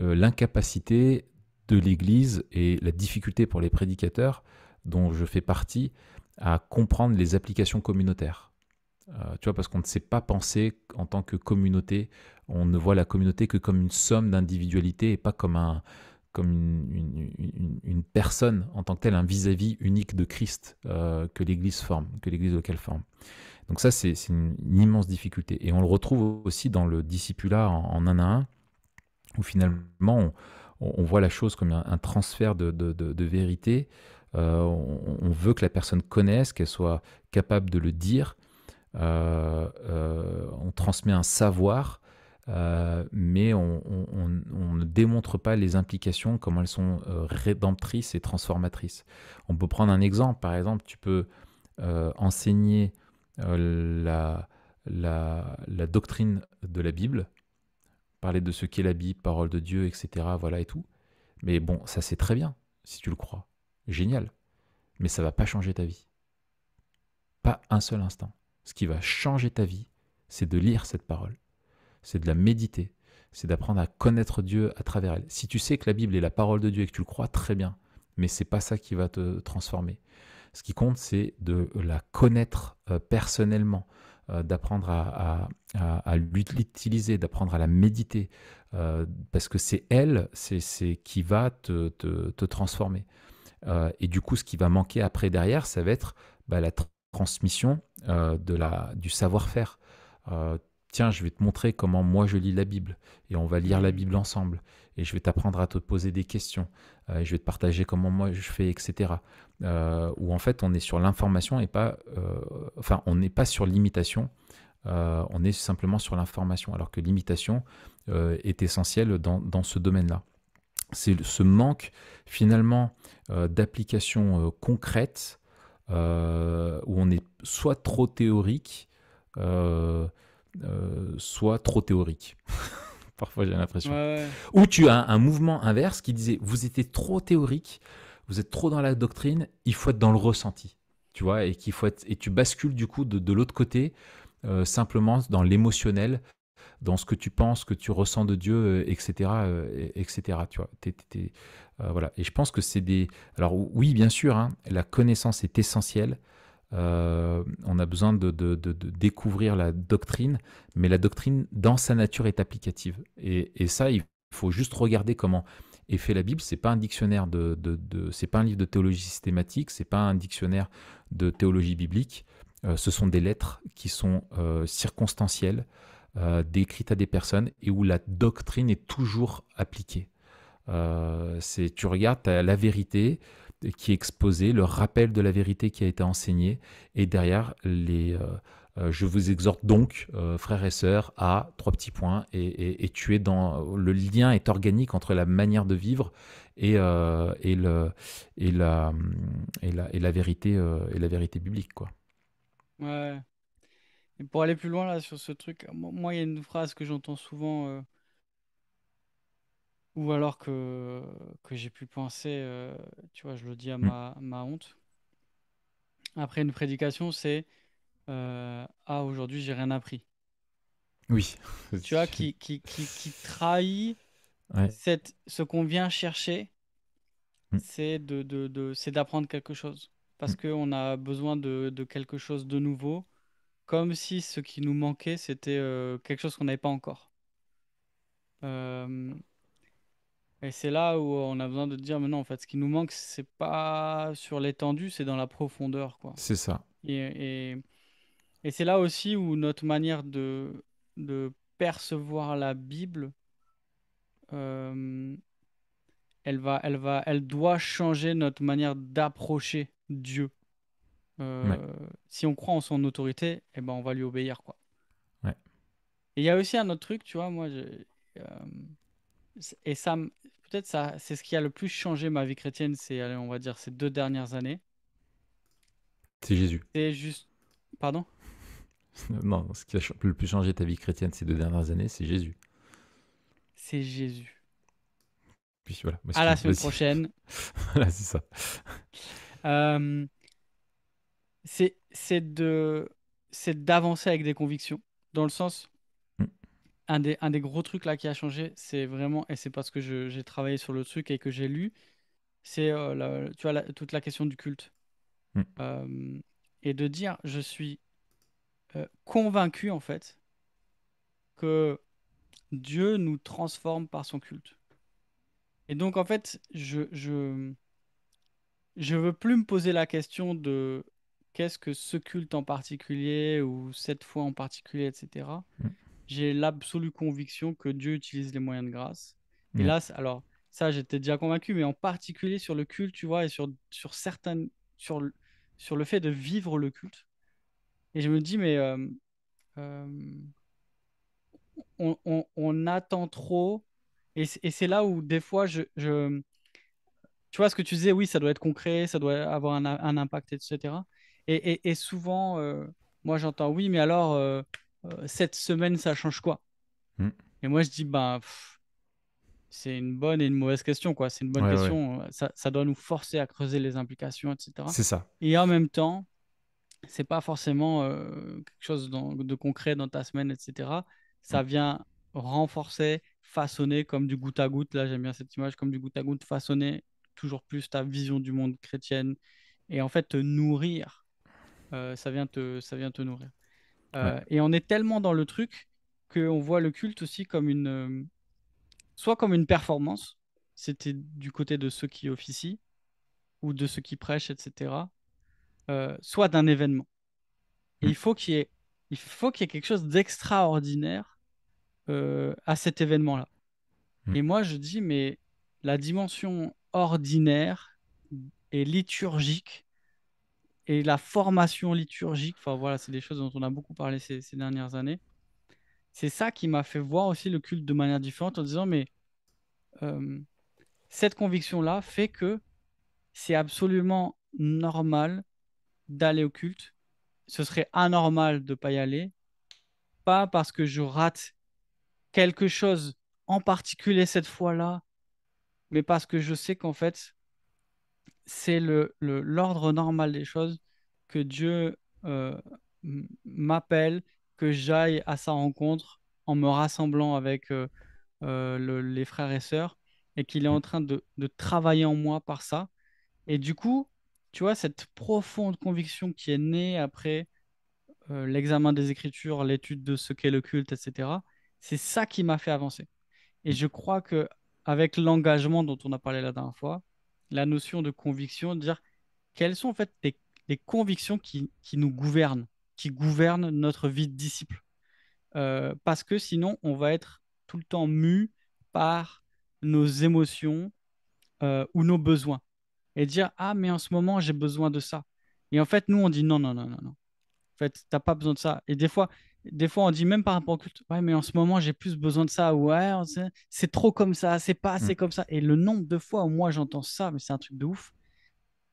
Euh, l'incapacité de l'Église et la difficulté pour les prédicateurs, dont je fais partie, à comprendre les applications communautaires. Euh, tu vois, parce qu'on ne sait pas penser en tant que communauté, on ne voit la communauté que comme une somme d'individualité et pas comme un, comme une, personne en tant que telle, un vis-à-vis unique de Christ euh, que l'Église forme, que l'Église auquel forme. Donc ça, c'est une, immense difficulté. Et on le retrouve aussi dans le discipulat en, en un à un, où finalement on, voit la chose comme un, transfert de, vérité. Euh, on, veut que la personne connaisse, qu'elle soit capable de le dire. Euh, on transmet un savoir euh, mais on, ne démontre pas les implications, comment elles sont euh, rédemptrices et transformatrices. On peut prendre un exemple, par exemple, tu peux euh, enseigner la, la, doctrine de la Bible, parler de ce qu'est la Bible, parole de Dieu, etc., voilà et tout. Mais bon, ça c'est très bien, si tu le crois. Génial. Mais ça va pas changer ta vie. Pas un seul instant. Ce qui va changer ta vie, c'est de lire cette parole c'est de la méditer, c'est d'apprendre à connaître Dieu à travers elle. Si tu sais que la Bible est la parole de Dieu et que tu le crois, très bien, mais c'est pas ça qui va te transformer. Ce qui compte, c'est de la connaître euh, personnellement, euh, d'apprendre à, l'utiliser, d'apprendre à la méditer, euh, parce que c'est elle, c'est qui va te, te, transformer. et du coup, ce qui va manquer après derrière, ça va être bah, la transmission de la, du savoir-faire tiens, je vais te montrer comment moi je lis la Bible, et on va lire la Bible ensemble, et je vais t'apprendre à te poser des questions, euh, et je vais te partager comment moi je fais, etc. Euh, où en fait on est sur l'information et pas, euh, enfin on n'est pas sur l'imitation, euh, on est simplement sur l'information, alors que l'imitation est essentielle dans, dans ce domaine-là. C'est ce manque finalement d'application concrète où on est soit trop théorique, euh, soit trop théorique. Parfois, j'ai l'impression. Ou tu as un mouvement inverse qui disait vous étiez trop théorique, vous êtes trop dans la doctrine, il faut être dans le ressenti, tu vois, et qu'il faut et tu bascules du coup de, l'autre côté euh, simplement dans l'émotionnel, dans ce que tu penses, que tu ressens de Dieu, etc., euh, etc. Tu vois, voilà. Et je pense que c'est des. Alors oui, bien sûr, hein, la connaissance est essentielle. Euh, on a besoin de, découvrir la doctrine, mais la doctrine dans sa nature est applicative. Et, ça, il faut juste regarder comment est fait la Bible. C'est pas un dictionnaire de, c'est pas un livre de théologie systématique, c'est pas un dictionnaire de théologie biblique. Euh, ce sont des lettres qui sont euh, circonstancielles, décrites à des personnes et où la doctrine est toujours appliquée. Euh, c'est tu regardes la vérité qui est exposée, le rappel de la vérité qui a été enseignée, et derrière les euh, euh, je vous exhorte donc, frères et sœurs, à trois petits points et, tu es dans le lien est organique entre la manière de vivre et, et le, la, la, la, vérité et la vérité biblique quoi. Ouais. pour aller plus loin là sur ce truc, moi il y a une phrase que j'entends souvent ou alors que, que j'ai pu penser, euh, tu vois, je le dis à mm. ma, ma honte. Après une prédication, c'est euh, Ah, aujourd'hui, j'ai rien appris. Oui. tu vois, qui, qui, qui, qui trahit cette, ce qu'on vient chercher, mm. c'est de, de, de d'apprendre quelque chose. Parce mm. qu'on a besoin de, de, quelque chose de nouveau, comme si ce qui nous manquait, c'était euh, quelque chose qu'on n'avait pas encore. Euh, et c'est là où euh, on a besoin de dire, mais non, en fait, ce qui nous manque, c'est pas sur l'étendue, c'est dans la profondeur, quoi. C'est ça. Et, et, c'est là aussi où notre manière de, de percevoir la Bible, euh, elle va, elle va, elle doit changer notre manière d'approcher Dieu. Euh, si on croit en son autorité, et eh ben on va lui obéir, quoi. Ouais. il y a aussi un autre truc, tu vois, moi, je, et ça, peut-être ça, c'est ce qui a le plus changé ma vie chrétienne, c'est, on va dire, ces deux dernières années. C'est Jésus. C'est juste. Pardon Non, ce qui a le plus changé ta vie chrétienne ces deux dernières années, c'est Jésus. C'est Jésus. À la semaine prochaine. voilà, c'est ça. Euh, de c'est d'avancer avec des convictions, dans le sens un des, gros trucs là qui a changé, c'est vraiment, et c'est parce que j'ai travaillé sur le truc et que j'ai lu, c'est euh, toute la question du culte. Mm. Euh, et de dire, je suis euh, convaincu en fait que Dieu nous transforme par son culte. Et donc en fait, je je, je veux plus me poser la question de qu'est-ce que ce culte en particulier ou cette foi en particulier, etc j'ai l'absolue conviction que Dieu utilise les moyens de grâce. Et mm. là, alors, ça, j'étais déjà convaincu, mais en particulier sur le culte, tu vois, et sur, sur, certaines, sur, sur le fait de vivre le culte. Et je me dis, mais euh, euh, on, attend trop. Et, c'est là où, des fois, je, Tu vois ce que tu disais, oui, ça doit être concret, ça doit avoir un, impact, etc. Et, et, souvent, euh, moi, j'entends, oui, mais alors euh, cette semaine, ça change quoi hmm. Et moi, je dis, bah, c'est une bonne et une mauvaise question. quoi. C'est une bonne question. Ça, ça, doit nous forcer à creuser les implications, etc. C'est ça. Et en même temps, c'est pas forcément euh, quelque chose de concret dans ta semaine, etc. Ça hmm. vient renforcer, façonner comme du goutte à goutte. Là, j'aime bien cette image, comme du goutte à goutte, façonner toujours plus ta vision du monde chrétienne et en fait te nourrir. Euh, ça, vient te, ça vient te nourrir. Euh, et on est tellement dans le truc qu'on voit le culte aussi comme une. Euh, soit comme une performance, c'était du côté de ceux qui officient, ou de ceux qui prêchent, etc. Euh, soit d'un événement. il hmm. faut qu'il y ait, faut qu'il y ait quelque chose d'extraordinaire à cet événement-là. Hmm. Et moi, je dis, mais la dimension ordinaire et liturgique et la formation liturgique. Enfin voilà, c'est des choses dont on a beaucoup parlé ces, dernières années. C'est ça qui m'a fait voir aussi le culte de manière différente en disant mais cette conviction-là fait que c'est absolument normal d'aller au culte. Ce serait anormal de ne pas y aller. Pas parce que je rate quelque chose en particulier cette fois-là, mais parce que je sais qu'en fait, c'est l'ordre normal des choses que Dieu euh, m'appelle, que j'aille à sa rencontre en me rassemblant avec euh, euh, les frères et sœurs et qu'il est en train de, travailler en moi par ça. Et du coup, tu vois, cette profonde conviction qui est née après l'examen des Écritures, l'étude de ce qu'est le culte, etc., c'est ça qui m'a fait avancer. Et je crois que avec l'engagement dont on a parlé la dernière fois, la notion de conviction, de dire quelles sont en fait les, convictions qui, nous gouvernent, qui gouvernent notre vie de disciple. Euh, parce que sinon, on va être tout le temps mu par nos émotions euh, ou nos besoins. Et dire, ah, mais en ce moment, j'ai besoin de ça. Et en fait, nous, on dit, non, non, non, non, non. En fait, tu n'as pas besoin de ça. Et des fois, des fois, on dit même par rapport au culte, ouais, mais en ce moment, j'ai plus besoin de ça. Ouais, c'est trop comme ça, c'est pas assez mmh. comme ça. Et le nombre de fois où moi j'entends ça, mais c'est un truc de ouf.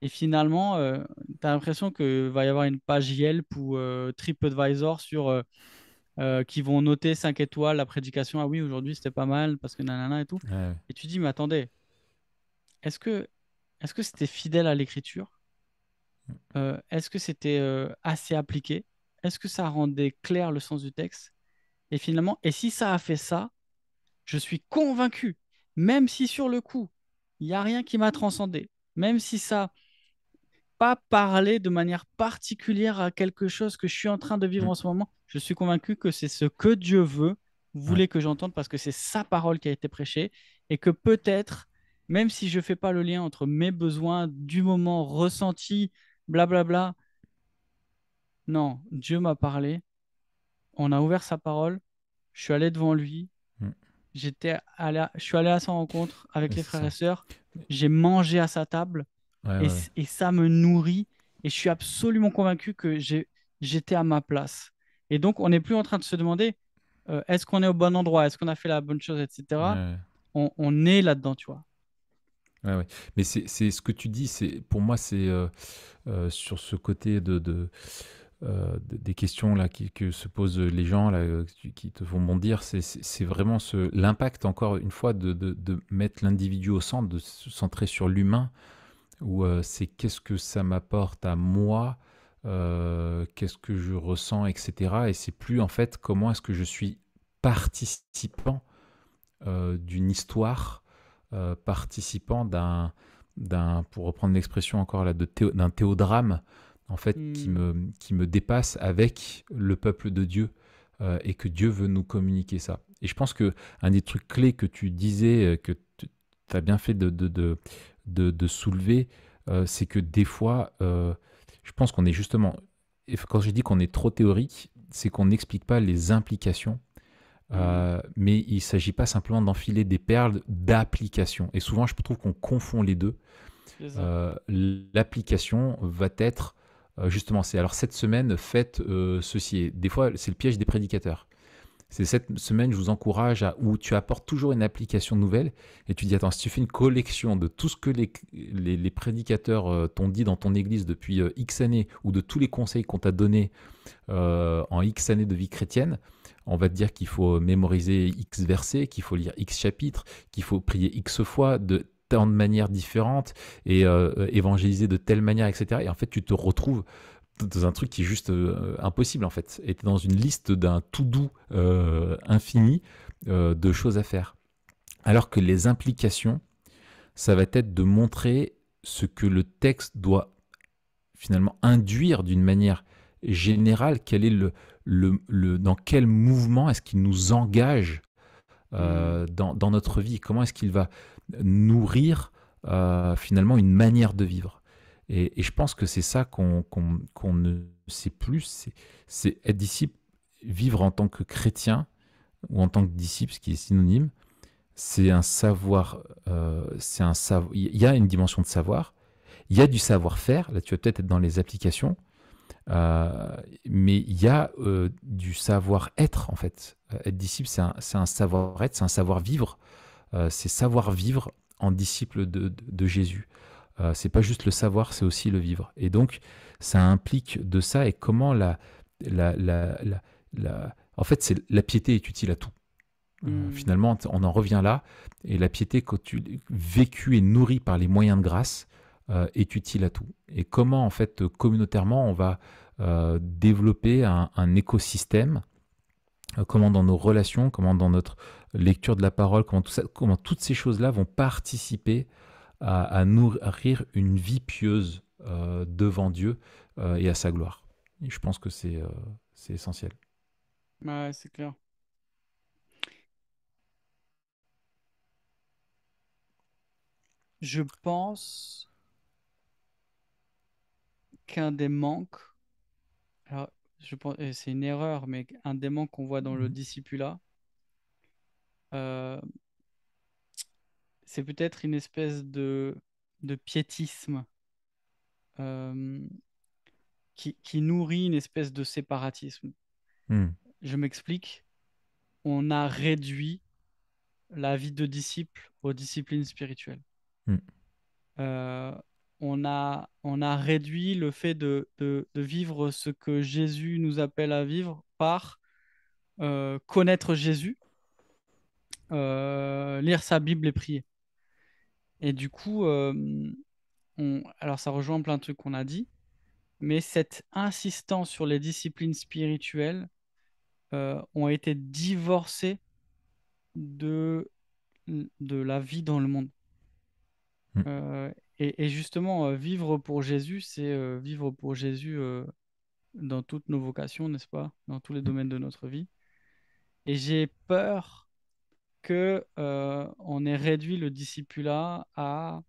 Et finalement, euh, tu as l'impression qu'il va y avoir une page Yelp ou euh, TripAdvisor sur, euh, qui vont noter 5 étoiles la prédication. Ah oui, aujourd'hui c'était pas mal parce que nanana et tout. Et tu dis, mais attendez, est-ce que est-ce que c'était fidèle à l'écriture mmh. Est-ce que c'était assez appliqué est-ce que ça rendait clair le sens du texte Et finalement, et si ça a fait ça, je suis convaincu, même si sur le coup, il n'y a rien qui m'a transcendé, même si ça pas parlé de manière particulière à quelque chose que je suis en train de vivre en mm. ce moment, je suis convaincu que c'est ce que Dieu veut, voulait que j'entende, parce que c'est sa parole qui a été prêchée, et que peut-être, même si je ne fais pas le lien entre mes besoins du moment ressenti, blablabla, non, Dieu m'a parlé. On a ouvert sa parole. Je suis allé devant lui. Mm. J'étais à Je suis allé à sa rencontre avec les frères et sœurs. J'ai mangé à sa table. et, ça me nourrit. Et je suis absolument convaincu que j'étais à ma place. Et donc, on n'est plus en train de se demander euh, est-ce qu'on est au bon endroit Est-ce qu'on a fait la bonne chose Etc. On, est là-dedans, tu vois. Mais c'est ce que tu dis, pour moi, c'est euh, euh, sur ce côté de, euh, des questions là, qui, que se posent les gens euh, qui te font bondir, c'est vraiment l'impact, encore une fois, de, mettre l'individu au centre, de se centrer sur l'humain, où euh, c'est qu'est-ce que ça m'apporte à moi, qu'est-ce que je ressens, etc. Et c'est plus en fait comment est-ce que je suis participant d'une histoire, participant d'un, pour reprendre l'expression encore là, d'un théodrame en fait, qui, hmm. me, qui me dépasse avec le peuple de Dieu euh, et que Dieu veut nous communiquer ça. Et je pense que un des trucs clés que tu disais, euh, que tu as bien fait de, de, de, soulever, euh, c'est que des fois, je pense qu'on est justement, quand je dis qu'on est trop théorique, c'est qu'on n'explique pas les implications hmm. mais il ne s'agit pas simplement d'enfiler des perles d'application. Et souvent, je trouve qu'on confond les deux. L'application va être euh, justement, c'est alors cette semaine, faites euh, ceci. Des fois, c'est le piège des prédicateurs. C'est cette semaine, je vous encourage à où tu apportes toujours une application nouvelle et tu dis attends, si tu fais une collection de tout ce que les, prédicateurs euh, t'ont dit dans ton église depuis X années ou de tous les conseils qu'on t'a donnés en X années de vie chrétienne, on va te dire qu'il faut mémoriser X versets, qu'il faut lire X chapitres, qu'il faut prier X fois, de tant de manières différentes et euh, euh, évangéliser de telle manière, etc. Et en fait, tu te retrouves dans un truc qui est juste euh, impossible en fait. Et tu es dans une liste d'un tout doux infini de choses à faire. Alors que les implications, ça va être de montrer ce que le texte doit finalement induire d'une manière générale, quel est le, dans quel mouvement est-ce qu'il nous engage mmh. dans, notre vie Comment est-ce qu'il va nourrir euh, finalement une manière de vivre. Et, je pense que c'est ça qu'on ne sait plus, c'est être disciple, vivre en tant que chrétien ou en tant que disciple, ce qui est synonyme, c'est un savoir, euh, c'est un il y a une dimension de savoir, il y a du savoir-faire, là tu vas peut-être être dans les applications, euh, mais il y a du savoir-être en fait. Être disciple, c'est un savoir-être, c'est un savoir-vivre, euh, c'est savoir vivre en disciple de, Jésus. Euh, c'est pas juste le savoir, c'est aussi le vivre. Et donc, ça implique de ça et comment la, en fait, c'est la piété est utile à tout. Euh, mm. finalement, on en revient là. Et la piété, quand tu vécue et nourrie par les moyens de grâce, euh, est utile à tout. Et comment, en fait, communautairement, on va développer un écosystème euh, comment dans nos relations, comment dans notre lecture de la parole, comment, comment toutes ces choses-là vont participer à, nourrir une vie pieuse euh, devant Dieu euh, et à sa gloire. Et je pense que c'est essentiel. Ouais, c'est clair. Je pense qu'un des manques, pense, c'est une erreur, mais un démon qu'on voit dans le mhm. discipula, euh, c'est peut-être une espèce de, piétisme euh, qui, nourrit une espèce de séparatisme. Hmm. Je m'explique. On a réduit la vie de disciple aux disciplines spirituelles. Hmm. Euh, on a, on a réduit le fait de, vivre ce que Jésus nous appelle à vivre par euh, connaître Jésus, euh, lire sa Bible et prier. Et du coup, euh, alors ça rejoint plein de trucs qu'on a dit, mais cette insistance sur les disciplines spirituelles ont été divorcées de, de la vie dans le monde. Hmm. Et, justement, euh, vivre pour Jésus, c'est euh, vivre pour Jésus euh, dans toutes nos vocations, n'est-ce pas Dans tous les mm. domaines de notre vie. Et j'ai peur que on ait réduit le discipulat à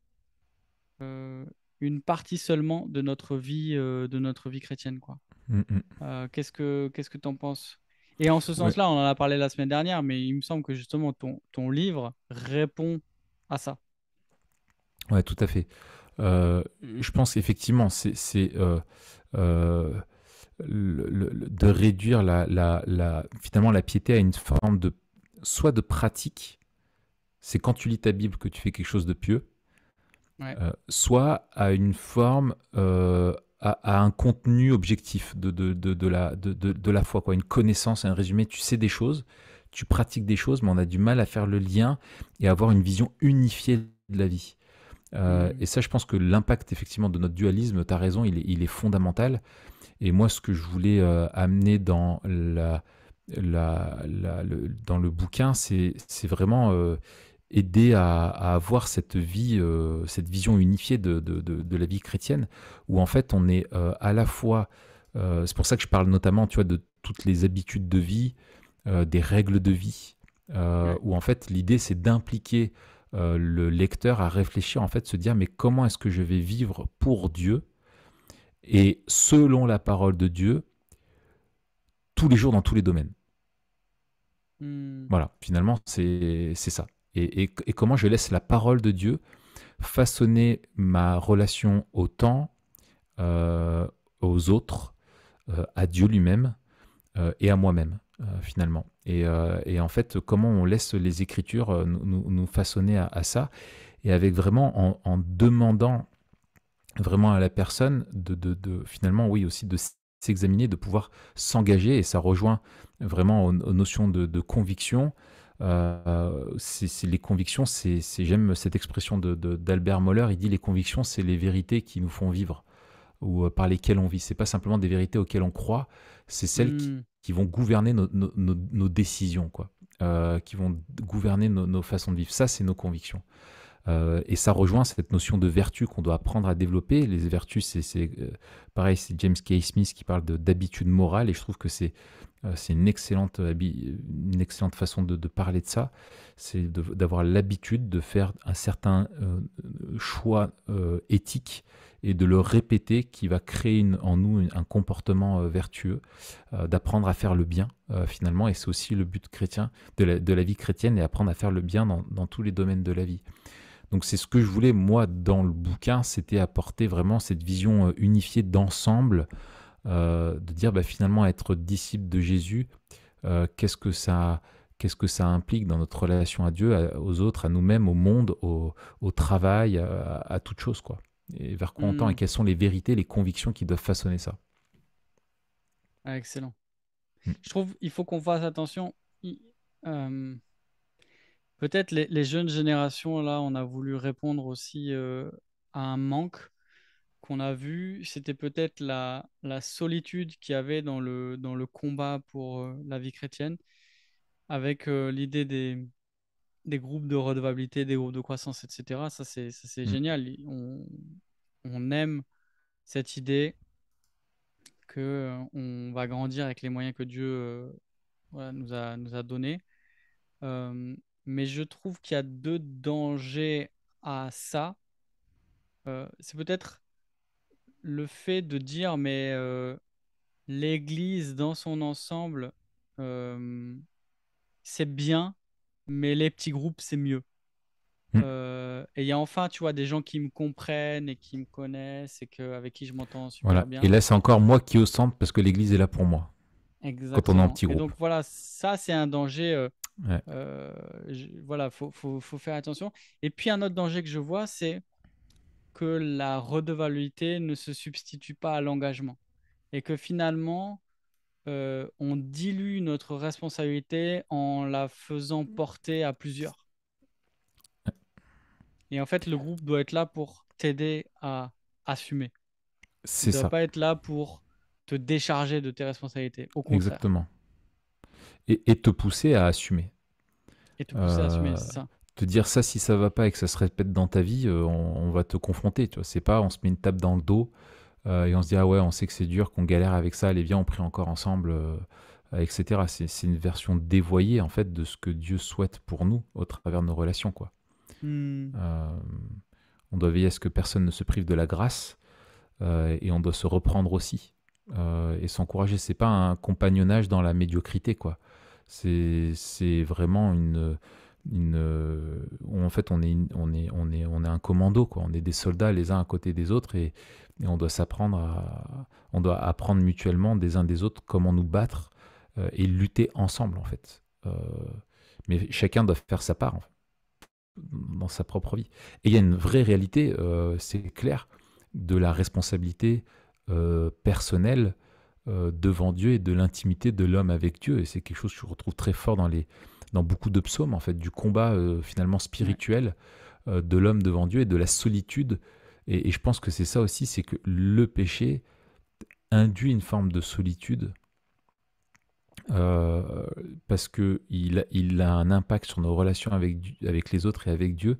une partie seulement de notre vie, de notre vie chrétienne, quoi. Mm, mm. qu'est-ce que qu'est-ce que t'en penses Et en ce sens-là, on en a parlé la semaine dernière, mais il me semble que justement ton ton livre répond à ça. Ouais, tout à fait. Euh, je pense qu'effectivement, c'est euh, euh, de réduire la, finalement la piété à une forme de soit de pratique, c'est quand tu lis ta Bible que tu fais quelque chose de pieux, soit à une forme à, un contenu objectif de, la, foi, quoi. une connaissance, un résumé. Tu sais des choses, tu pratiques des choses, mais on a du mal à faire le lien et avoir une vision unifiée de la vie. Euh, mm. Et ça, je pense que l'impact effectivement de notre dualisme, tu as raison, il est, fondamental. Et moi, ce que je voulais euh, amener dans, le, dans le bouquin, c'est vraiment euh, aider à, avoir cette vie, cette vision unifiée de, de, la vie chrétienne, où en fait, on est à la fois. c'est pour ça que je parle notamment, tu vois, de toutes les habitudes de vie, des règles de vie, où en fait, l'idée, c'est d'impliquer euh, le lecteur à réfléchir, en fait, se dire ah, mais comment est-ce que je vais vivre pour Dieu et selon la parole de Dieu tous les jours dans tous les domaines. Hmm. Voilà, finalement, c'est ça. Et, comment je laisse la parole de Dieu façonner ma relation au temps, euh, aux autres, euh, à Dieu lui-même et à moi-même. Euh, finalement. Euh, et, en fait, comment on laisse les écritures euh, nous, façonner à, ça, et avec vraiment en, demandant vraiment à la personne de, finalement, oui, aussi de s'examiner, de pouvoir s'engager, et ça rejoint vraiment aux, notions de, conviction. c'est les convictions, j'aime cette expression d'Albert Moller, il dit les convictions, c'est les vérités qui nous font vivre ou par lesquelles on vit. C'est pas simplement des vérités auxquelles on croit, c'est celles qui hmm qui vont gouverner nos, décisions, quoi. Euh, qui vont gouverner nos, façons de vivre. Ça, c'est nos convictions. Euh, et ça rejoint cette notion de vertu qu'on doit apprendre à développer. Les vertus, c'est euh, pareil, c'est James K. Smith qui parle d'habitude morale, et je trouve que c'est c'est une excellente, une excellente façon de, de parler de ça. C'est d'avoir l'habitude de faire un certain choix éthique et de le répéter qui va créer en nous un comportement euh, vertueux, euh, d'apprendre à faire le bien euh, finalement, et c'est aussi le but chrétien de la, vie chrétienne, et apprendre à faire le bien dans, tous les domaines de la vie. Donc c'est ce que je voulais, moi, dans le bouquin, c'était apporter vraiment cette vision unifiée d'ensemble, de dire bah, finalement être disciple de Jésus, qu'est-ce que ça implique dans notre relation à Dieu, aux autres, à nous-mêmes, au monde, au, travail, à, à, toute chose. Quoi et vers quoi on tend hmm. et quelles sont les vérités, les convictions qui doivent façonner ça. Ah, excellent. Hmm. Je trouve il faut qu'on fasse attention. Peut-être les, jeunes générations, là, on a voulu répondre aussi euh, à un manque qu'on a vu, c'était peut-être la, la, solitude qu'il y avait dans le, dans le combat pour euh, la vie chrétienne, avec euh, l'idée des, des groupes de redevabilité, des groupes de croissance, etc. Ça, c'est mmh. génial. On, aime cette idée que euh, on va grandir avec les moyens que Dieu euh, nous a, nous a donnés. Euh, mais je trouve qu'il y a deux dangers à ça. c'est peut-être le fait de dire, mais l'Église dans son ensemble, c'est bien, mais les petits groupes, c'est mieux. Hmm. Euh, et il y a enfin, tu vois, des gens qui me comprennent et qui me connaissent et que, avec qui je m'entends super voilà. bien. Et là, c'est encore moi qui au centre parce que l'église est là pour moi. Exactement. Quand on est en petit groupe. donc voilà, ça, c'est un danger. Euh, euh, voilà, faut, faut, faut, faire attention. Et puis un autre danger que je vois, c'est que la redevabilité ne se substitue pas à l'engagement et que finalement, euh, on dilue notre responsabilité en la faisant mm. porter à plusieurs. Et en fait, le groupe doit être là pour t'aider à assumer. C'est ça. Il ne doit pas être là pour te décharger de tes responsabilités. Au contraire. Exactement. Et, te pousser à assumer. Et te pousser à euh, assumer, c'est ça. Te dire ça si ça ne va pas et que ça se répète dans ta vie, euh, on, va te confronter. Tu vois, c'est pas on se met une tape dans le dos. Euh, et on se dit, ah ouais, on sait que c'est dur, qu'on galère avec ça, allez, viens, on prie encore ensemble, euh, etc. C'est une version dévoyée, en fait, de ce que Dieu souhaite pour nous au travers de nos relations, quoi. Hmm. Euh, on doit veiller à ce que personne ne se prive de la grâce et on doit se reprendre aussi. et s'encourager. C'est pas un compagnonnage dans la médiocrité, quoi. C'est vraiment une, une en fait, on est, on est, on est, on est un commando, quoi. On est des soldats les uns à côté des autres et et on doit s'apprendre on doit apprendre mutuellement des uns des autres comment nous battre euh, et lutter ensemble en fait. Euh, mais chacun doit faire sa part dans sa propre vie. Et il y a une vraie réalité, euh, c'est clair, de la responsabilité personnelle devant Dieu et de l'intimité de l'homme avec Dieu. Et c'est quelque chose que je retrouve très fort dans les, dans beaucoup de psaumes en fait, du combat finalement spirituel de l'homme devant Dieu et de la solitude et, je pense que c'est ça aussi, c'est que le péché induit une forme de solitude euh, parce que il a, un impact sur nos relations avec, avec les autres et avec Dieu.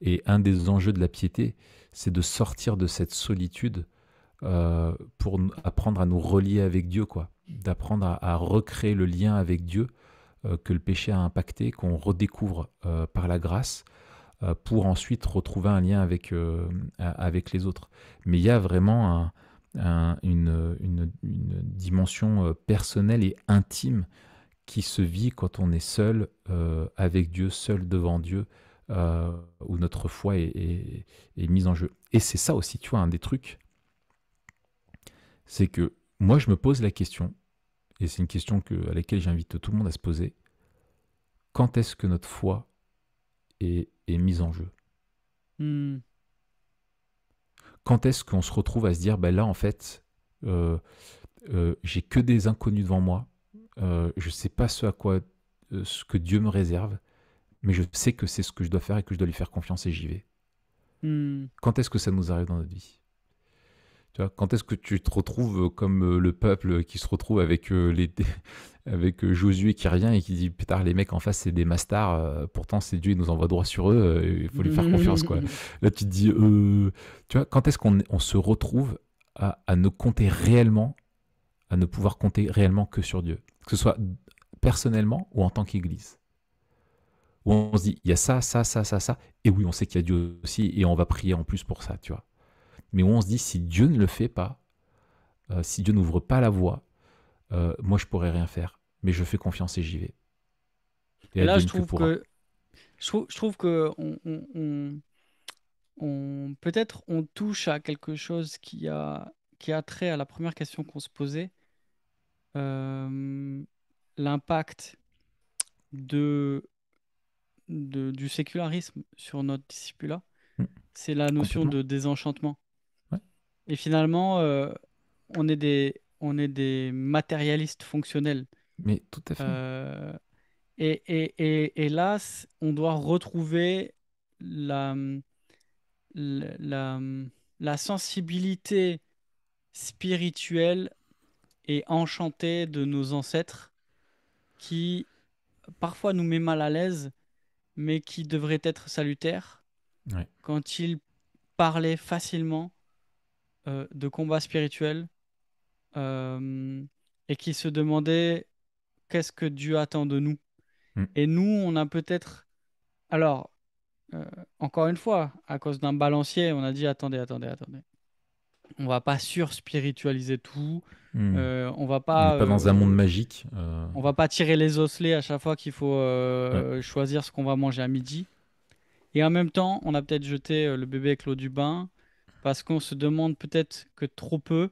Et un des enjeux de la piété, c'est de sortir de cette solitude euh, pour apprendre à nous relier avec Dieu, quoi. D'apprendre à, recréer le lien avec Dieu euh, que le péché a impacté, qu'on redécouvre par la grâce euh, pour ensuite retrouver un lien avec, euh, avec les autres. Mais il y a vraiment une, dimension euh, personnelle et intime qui se vit quand on est seul avec Dieu, seul devant Dieu, où notre foi est, mise en jeu. Et c'est ça aussi, tu vois, un des trucs, c'est que moi je me pose la question, et c'est une question à laquelle j'invite tout le monde à se poser, quand est-ce que notre foi est, mise en jeu. Hmm. Quand est-ce qu'on se retrouve à se dire, ben là, en fait, euh, euh, j'ai que des inconnus devant moi, euh, je ne sais pas ce à quoi, ce que Dieu me réserve, mais je sais que c'est ce que je dois faire et que je dois lui faire confiance et j'y vais. Hmm. Quand est-ce que ça nous arrive dans notre vie quand est-ce que tu te retrouves comme euh, le peuple qui se retrouve avec euh, euh, Josué qui revient et qui dit putain les mecs en face c'est des mastards. pourtant c'est Dieu il nous envoie droit sur eux il faut lui faire confiance quoi là tu te dis euh, tu vois quand est-ce qu'on se retrouve à, à, ne compter réellement à ne pouvoir compter réellement que sur Dieu que ce soit personnellement ou en tant qu'église où on se dit il y a ça ça ça ça ça et oui on sait qu'il y a Dieu aussi et on va prier en plus pour ça tu vois mais où on se dit si Dieu ne le fait pas, euh, si Dieu n'ouvre pas la voie, euh, moi je pourrais rien faire, mais je fais confiance et j'y vais. Et, là, je trouve que, je, trouve, que peut-être on touche à quelque chose qui a qui a trait à la première question qu'on se posait, euh, l'impact de, du sécularisme sur notre discipula, hmm. C'est la notion de désenchantement. Et finalement, euh, on est des, on est des matérialistes fonctionnels. Mais tout à fait. Euh, et, et, et, là, on doit retrouver la, la, la, sensibilité spirituelle et enchantée de nos ancêtres qui parfois nous met mal à l'aise, mais qui devrait être salutaire. Quand ils parlaient facilement, euh, de combat spirituel euh, et qui se demandait qu'est-ce que Dieu attend de nous. Hmm. Et nous, on a peut-être... Alors, euh, encore une fois, à cause d'un balancier, on a dit attendez, attendez, attendez. On va pas sur-spiritualiser tout. Hmm. on va pas. On pas dans un monde magique. On va pas tirer les osselets à chaque fois qu'il faut choisir ce qu'on va manger à midi. Et en même temps, on a peut-être jeté le bébé avec l'eau du bain parce qu'on se demande peut-être que trop peu,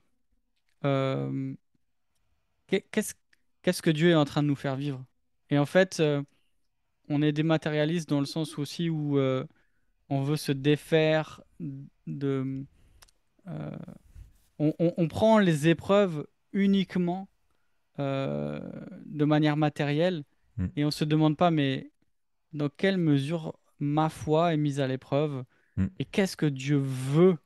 euh, qu'est-ce, que Dieu est en train de nous faire vivre Et en fait, euh, on est dématérialiste dans le sens aussi où euh, on veut se défaire de... On, prend les épreuves uniquement de manière matérielle hmm. et on se demande pas mais dans quelle mesure ma foi est mise à l'épreuve hmm. et qu'est-ce que Dieu veut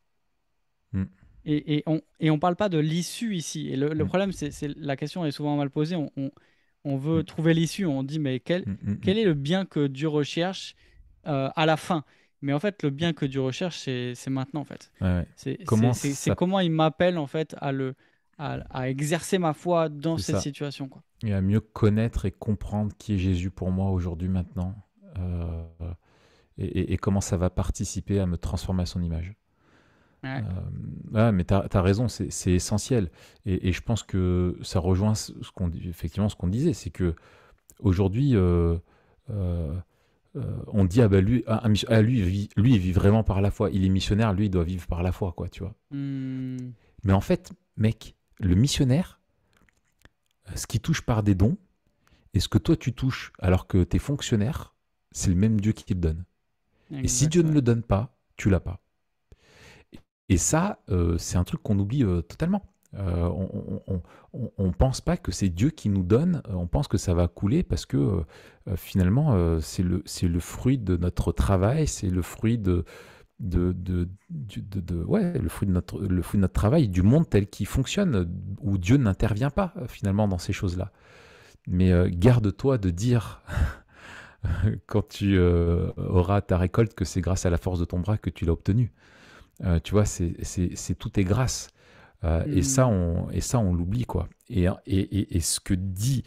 Mm. Et, on et on parle pas de l'issue ici. Et le, mm. problème, c'est la question est souvent mal posée. On, on, veut mm. trouver l'issue. On dit mais quel, quel est le bien que Dieu recherche euh, à la fin mais en fait, le bien que Dieu recherche, c'est maintenant, en fait. C'est comment, comment, il m'appelle, en fait, à, le, à, exercer ma foi dans cette situation. Quoi. Et à mieux connaître et comprendre qui est Jésus pour moi aujourd'hui, maintenant, euh, et, comment ça va participer à me transformer à son image. Euh, mais tu as, raison, c'est essentiel. Et, je pense que ça rejoint ce qu'on effectivement ce qu'on disait, c'est que aujourd'hui, euh, euh, on dit ah bah lui, ah, ah, lui, il vit vraiment par la foi. Il est missionnaire, lui il doit vivre par la foi, quoi, tu vois. Hmm. Mais en fait, mec, le missionnaire, ce qui touche par des dons et ce que toi tu touches alors que tu es fonctionnaire, c'est le même Dieu qui te le donne. Et si Dieu ne le donne pas, tu l'as pas. Et ça, euh, c'est un truc qu'on oublie euh, totalement. Euh, on, ne pense pas que c'est Dieu qui nous donne, on pense que ça va couler parce que finalement, c'est le, fruit de notre travail, c'est le fruit de, le fruit de notre travail du monde tel qu'il fonctionne où Dieu n'intervient pas finalement dans ces choses là mais garde-toi de dire quand tu auras ta récolte que c'est grâce à la force de ton bras que tu l'as obtenue euh, tu vois, c'est tout est grâce. Euh, et ça, hmm. on et ça on l'oublie quoi. Et, et, et, ce que dit,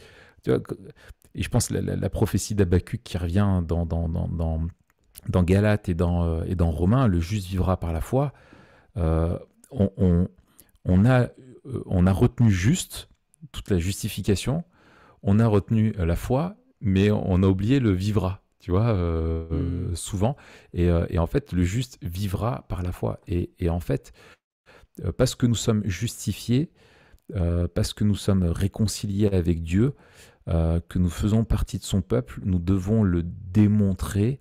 et je pense la, la, prophétie d'Abacuc qui revient dans dans, dans, dans dans, Galate et dans euh, et dans Romain, le juste vivra par la foi. on, on, a on a retenu juste toute la justification, on a retenu la foi, mais on a oublié le vivra tu vois, euh, mm. souvent. Euh, et, en fait, le juste vivra par la foi. Et, en fait, euh, parce que nous sommes justifiés, parce que nous sommes réconciliés avec Dieu, que nous faisons partie de son peuple, nous devons le démontrer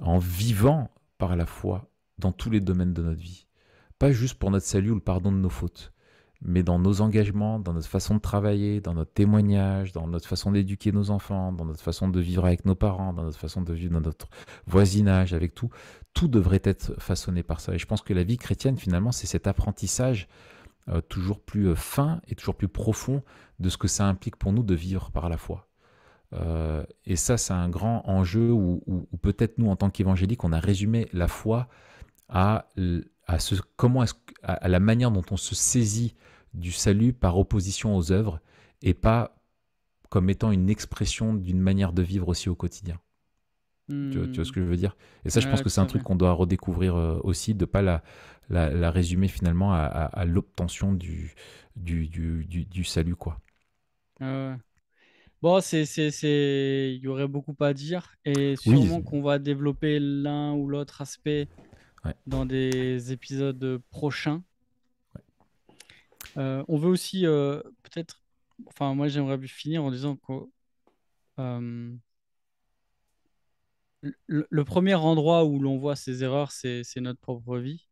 en vivant par la foi dans tous les domaines de notre vie. Pas juste pour notre salut ou le pardon de nos fautes, mais dans nos engagements, dans notre façon de travailler, dans notre témoignage, dans notre façon d'éduquer nos enfants, dans notre façon de vivre avec nos parents, dans notre façon de vivre dans notre voisinage, avec tout, tout devrait être façonné par ça. Et je pense que la vie chrétienne, finalement, c'est cet apprentissage euh, toujours plus euh, fin et toujours plus profond de ce que ça implique pour nous de vivre par la foi. Euh, et ça, c'est un grand enjeu où, peut-être nous, en tant qu'évangélique, on a résumé la foi à, à, ce, comment à la manière dont on se saisit du salut par opposition aux œuvres et pas comme étant une expression d'une manière de vivre aussi au quotidien. Tu, vois, ce que je veux dire Et ça, je pense que c'est un truc qu'on doit redécouvrir euh, aussi, de pas la, la, résumer finalement à, l'obtention du du, salut. quoi. Bon, c'est, c'est, c'est, il y aurait beaucoup à dire et sûrement qu'on va développer l'un ou l'autre aspect dans des épisodes prochains. Euh, on veut aussi euh, peut-être. Enfin, moi, j'aimerais finir en disant que euh, le, premier endroit où l'on voit ces erreurs, c'est notre propre vie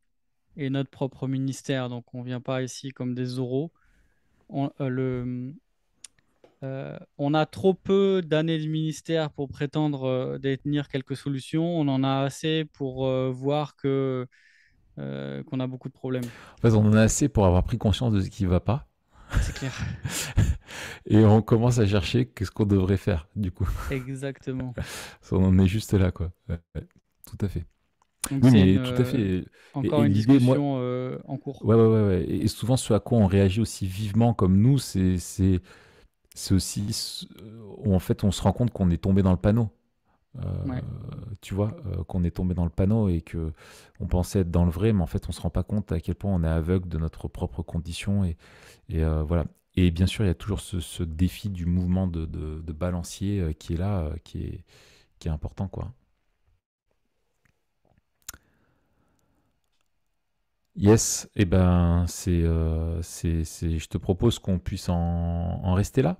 et notre propre ministère. Donc, on ne vient pas ici comme des oraux. On, a trop peu d'années de ministère pour prétendre détenir quelques solutions. On en a assez pour voir que euh, qu'on a beaucoup de problèmes. En fait, on en a assez pour avoir pris conscience de ce qui ne va pas. C'est clair. Et on commence à chercher qu'est-ce qu'on devrait faire, du coup. Exactement. on en est juste là, quoi. Tout à fait. oui, mais tout à fait. Euh, encore une discussion euh, en cours. Ouais, ouais, ouais, Et souvent, ce à quoi on réagit aussi vivement comme nous, c'est aussi. En fait, on se rend compte qu'on est tombé dans le panneau. Euh, tu vois, euh, qu'on est tombé dans le panneau et que on pensait être dans le vrai, mais en fait, on se rend pas compte à quel point on est aveugle de notre propre condition. Et, euh, voilà. Et bien sûr, il y a toujours ce, défi du mouvement de, balancier qui est là, qui, est, important, quoi. Yes, et eh ben c'est, je te propose qu'on puisse en, en rester là.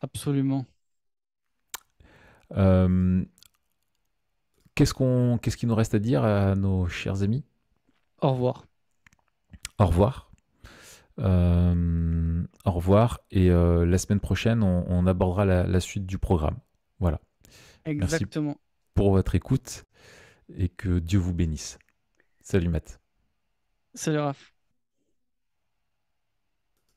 Absolument. Euh, qu'est-ce qu'on, qu'est-ce qu'il nous reste à dire à nos chers amis Au revoir. Au revoir. Euh, au revoir. Et euh, la semaine prochaine, on, abordera la, suite du programme. Voilà. Exactement. pour votre écoute et que Dieu vous bénisse. Salut Matt. Salut Raph.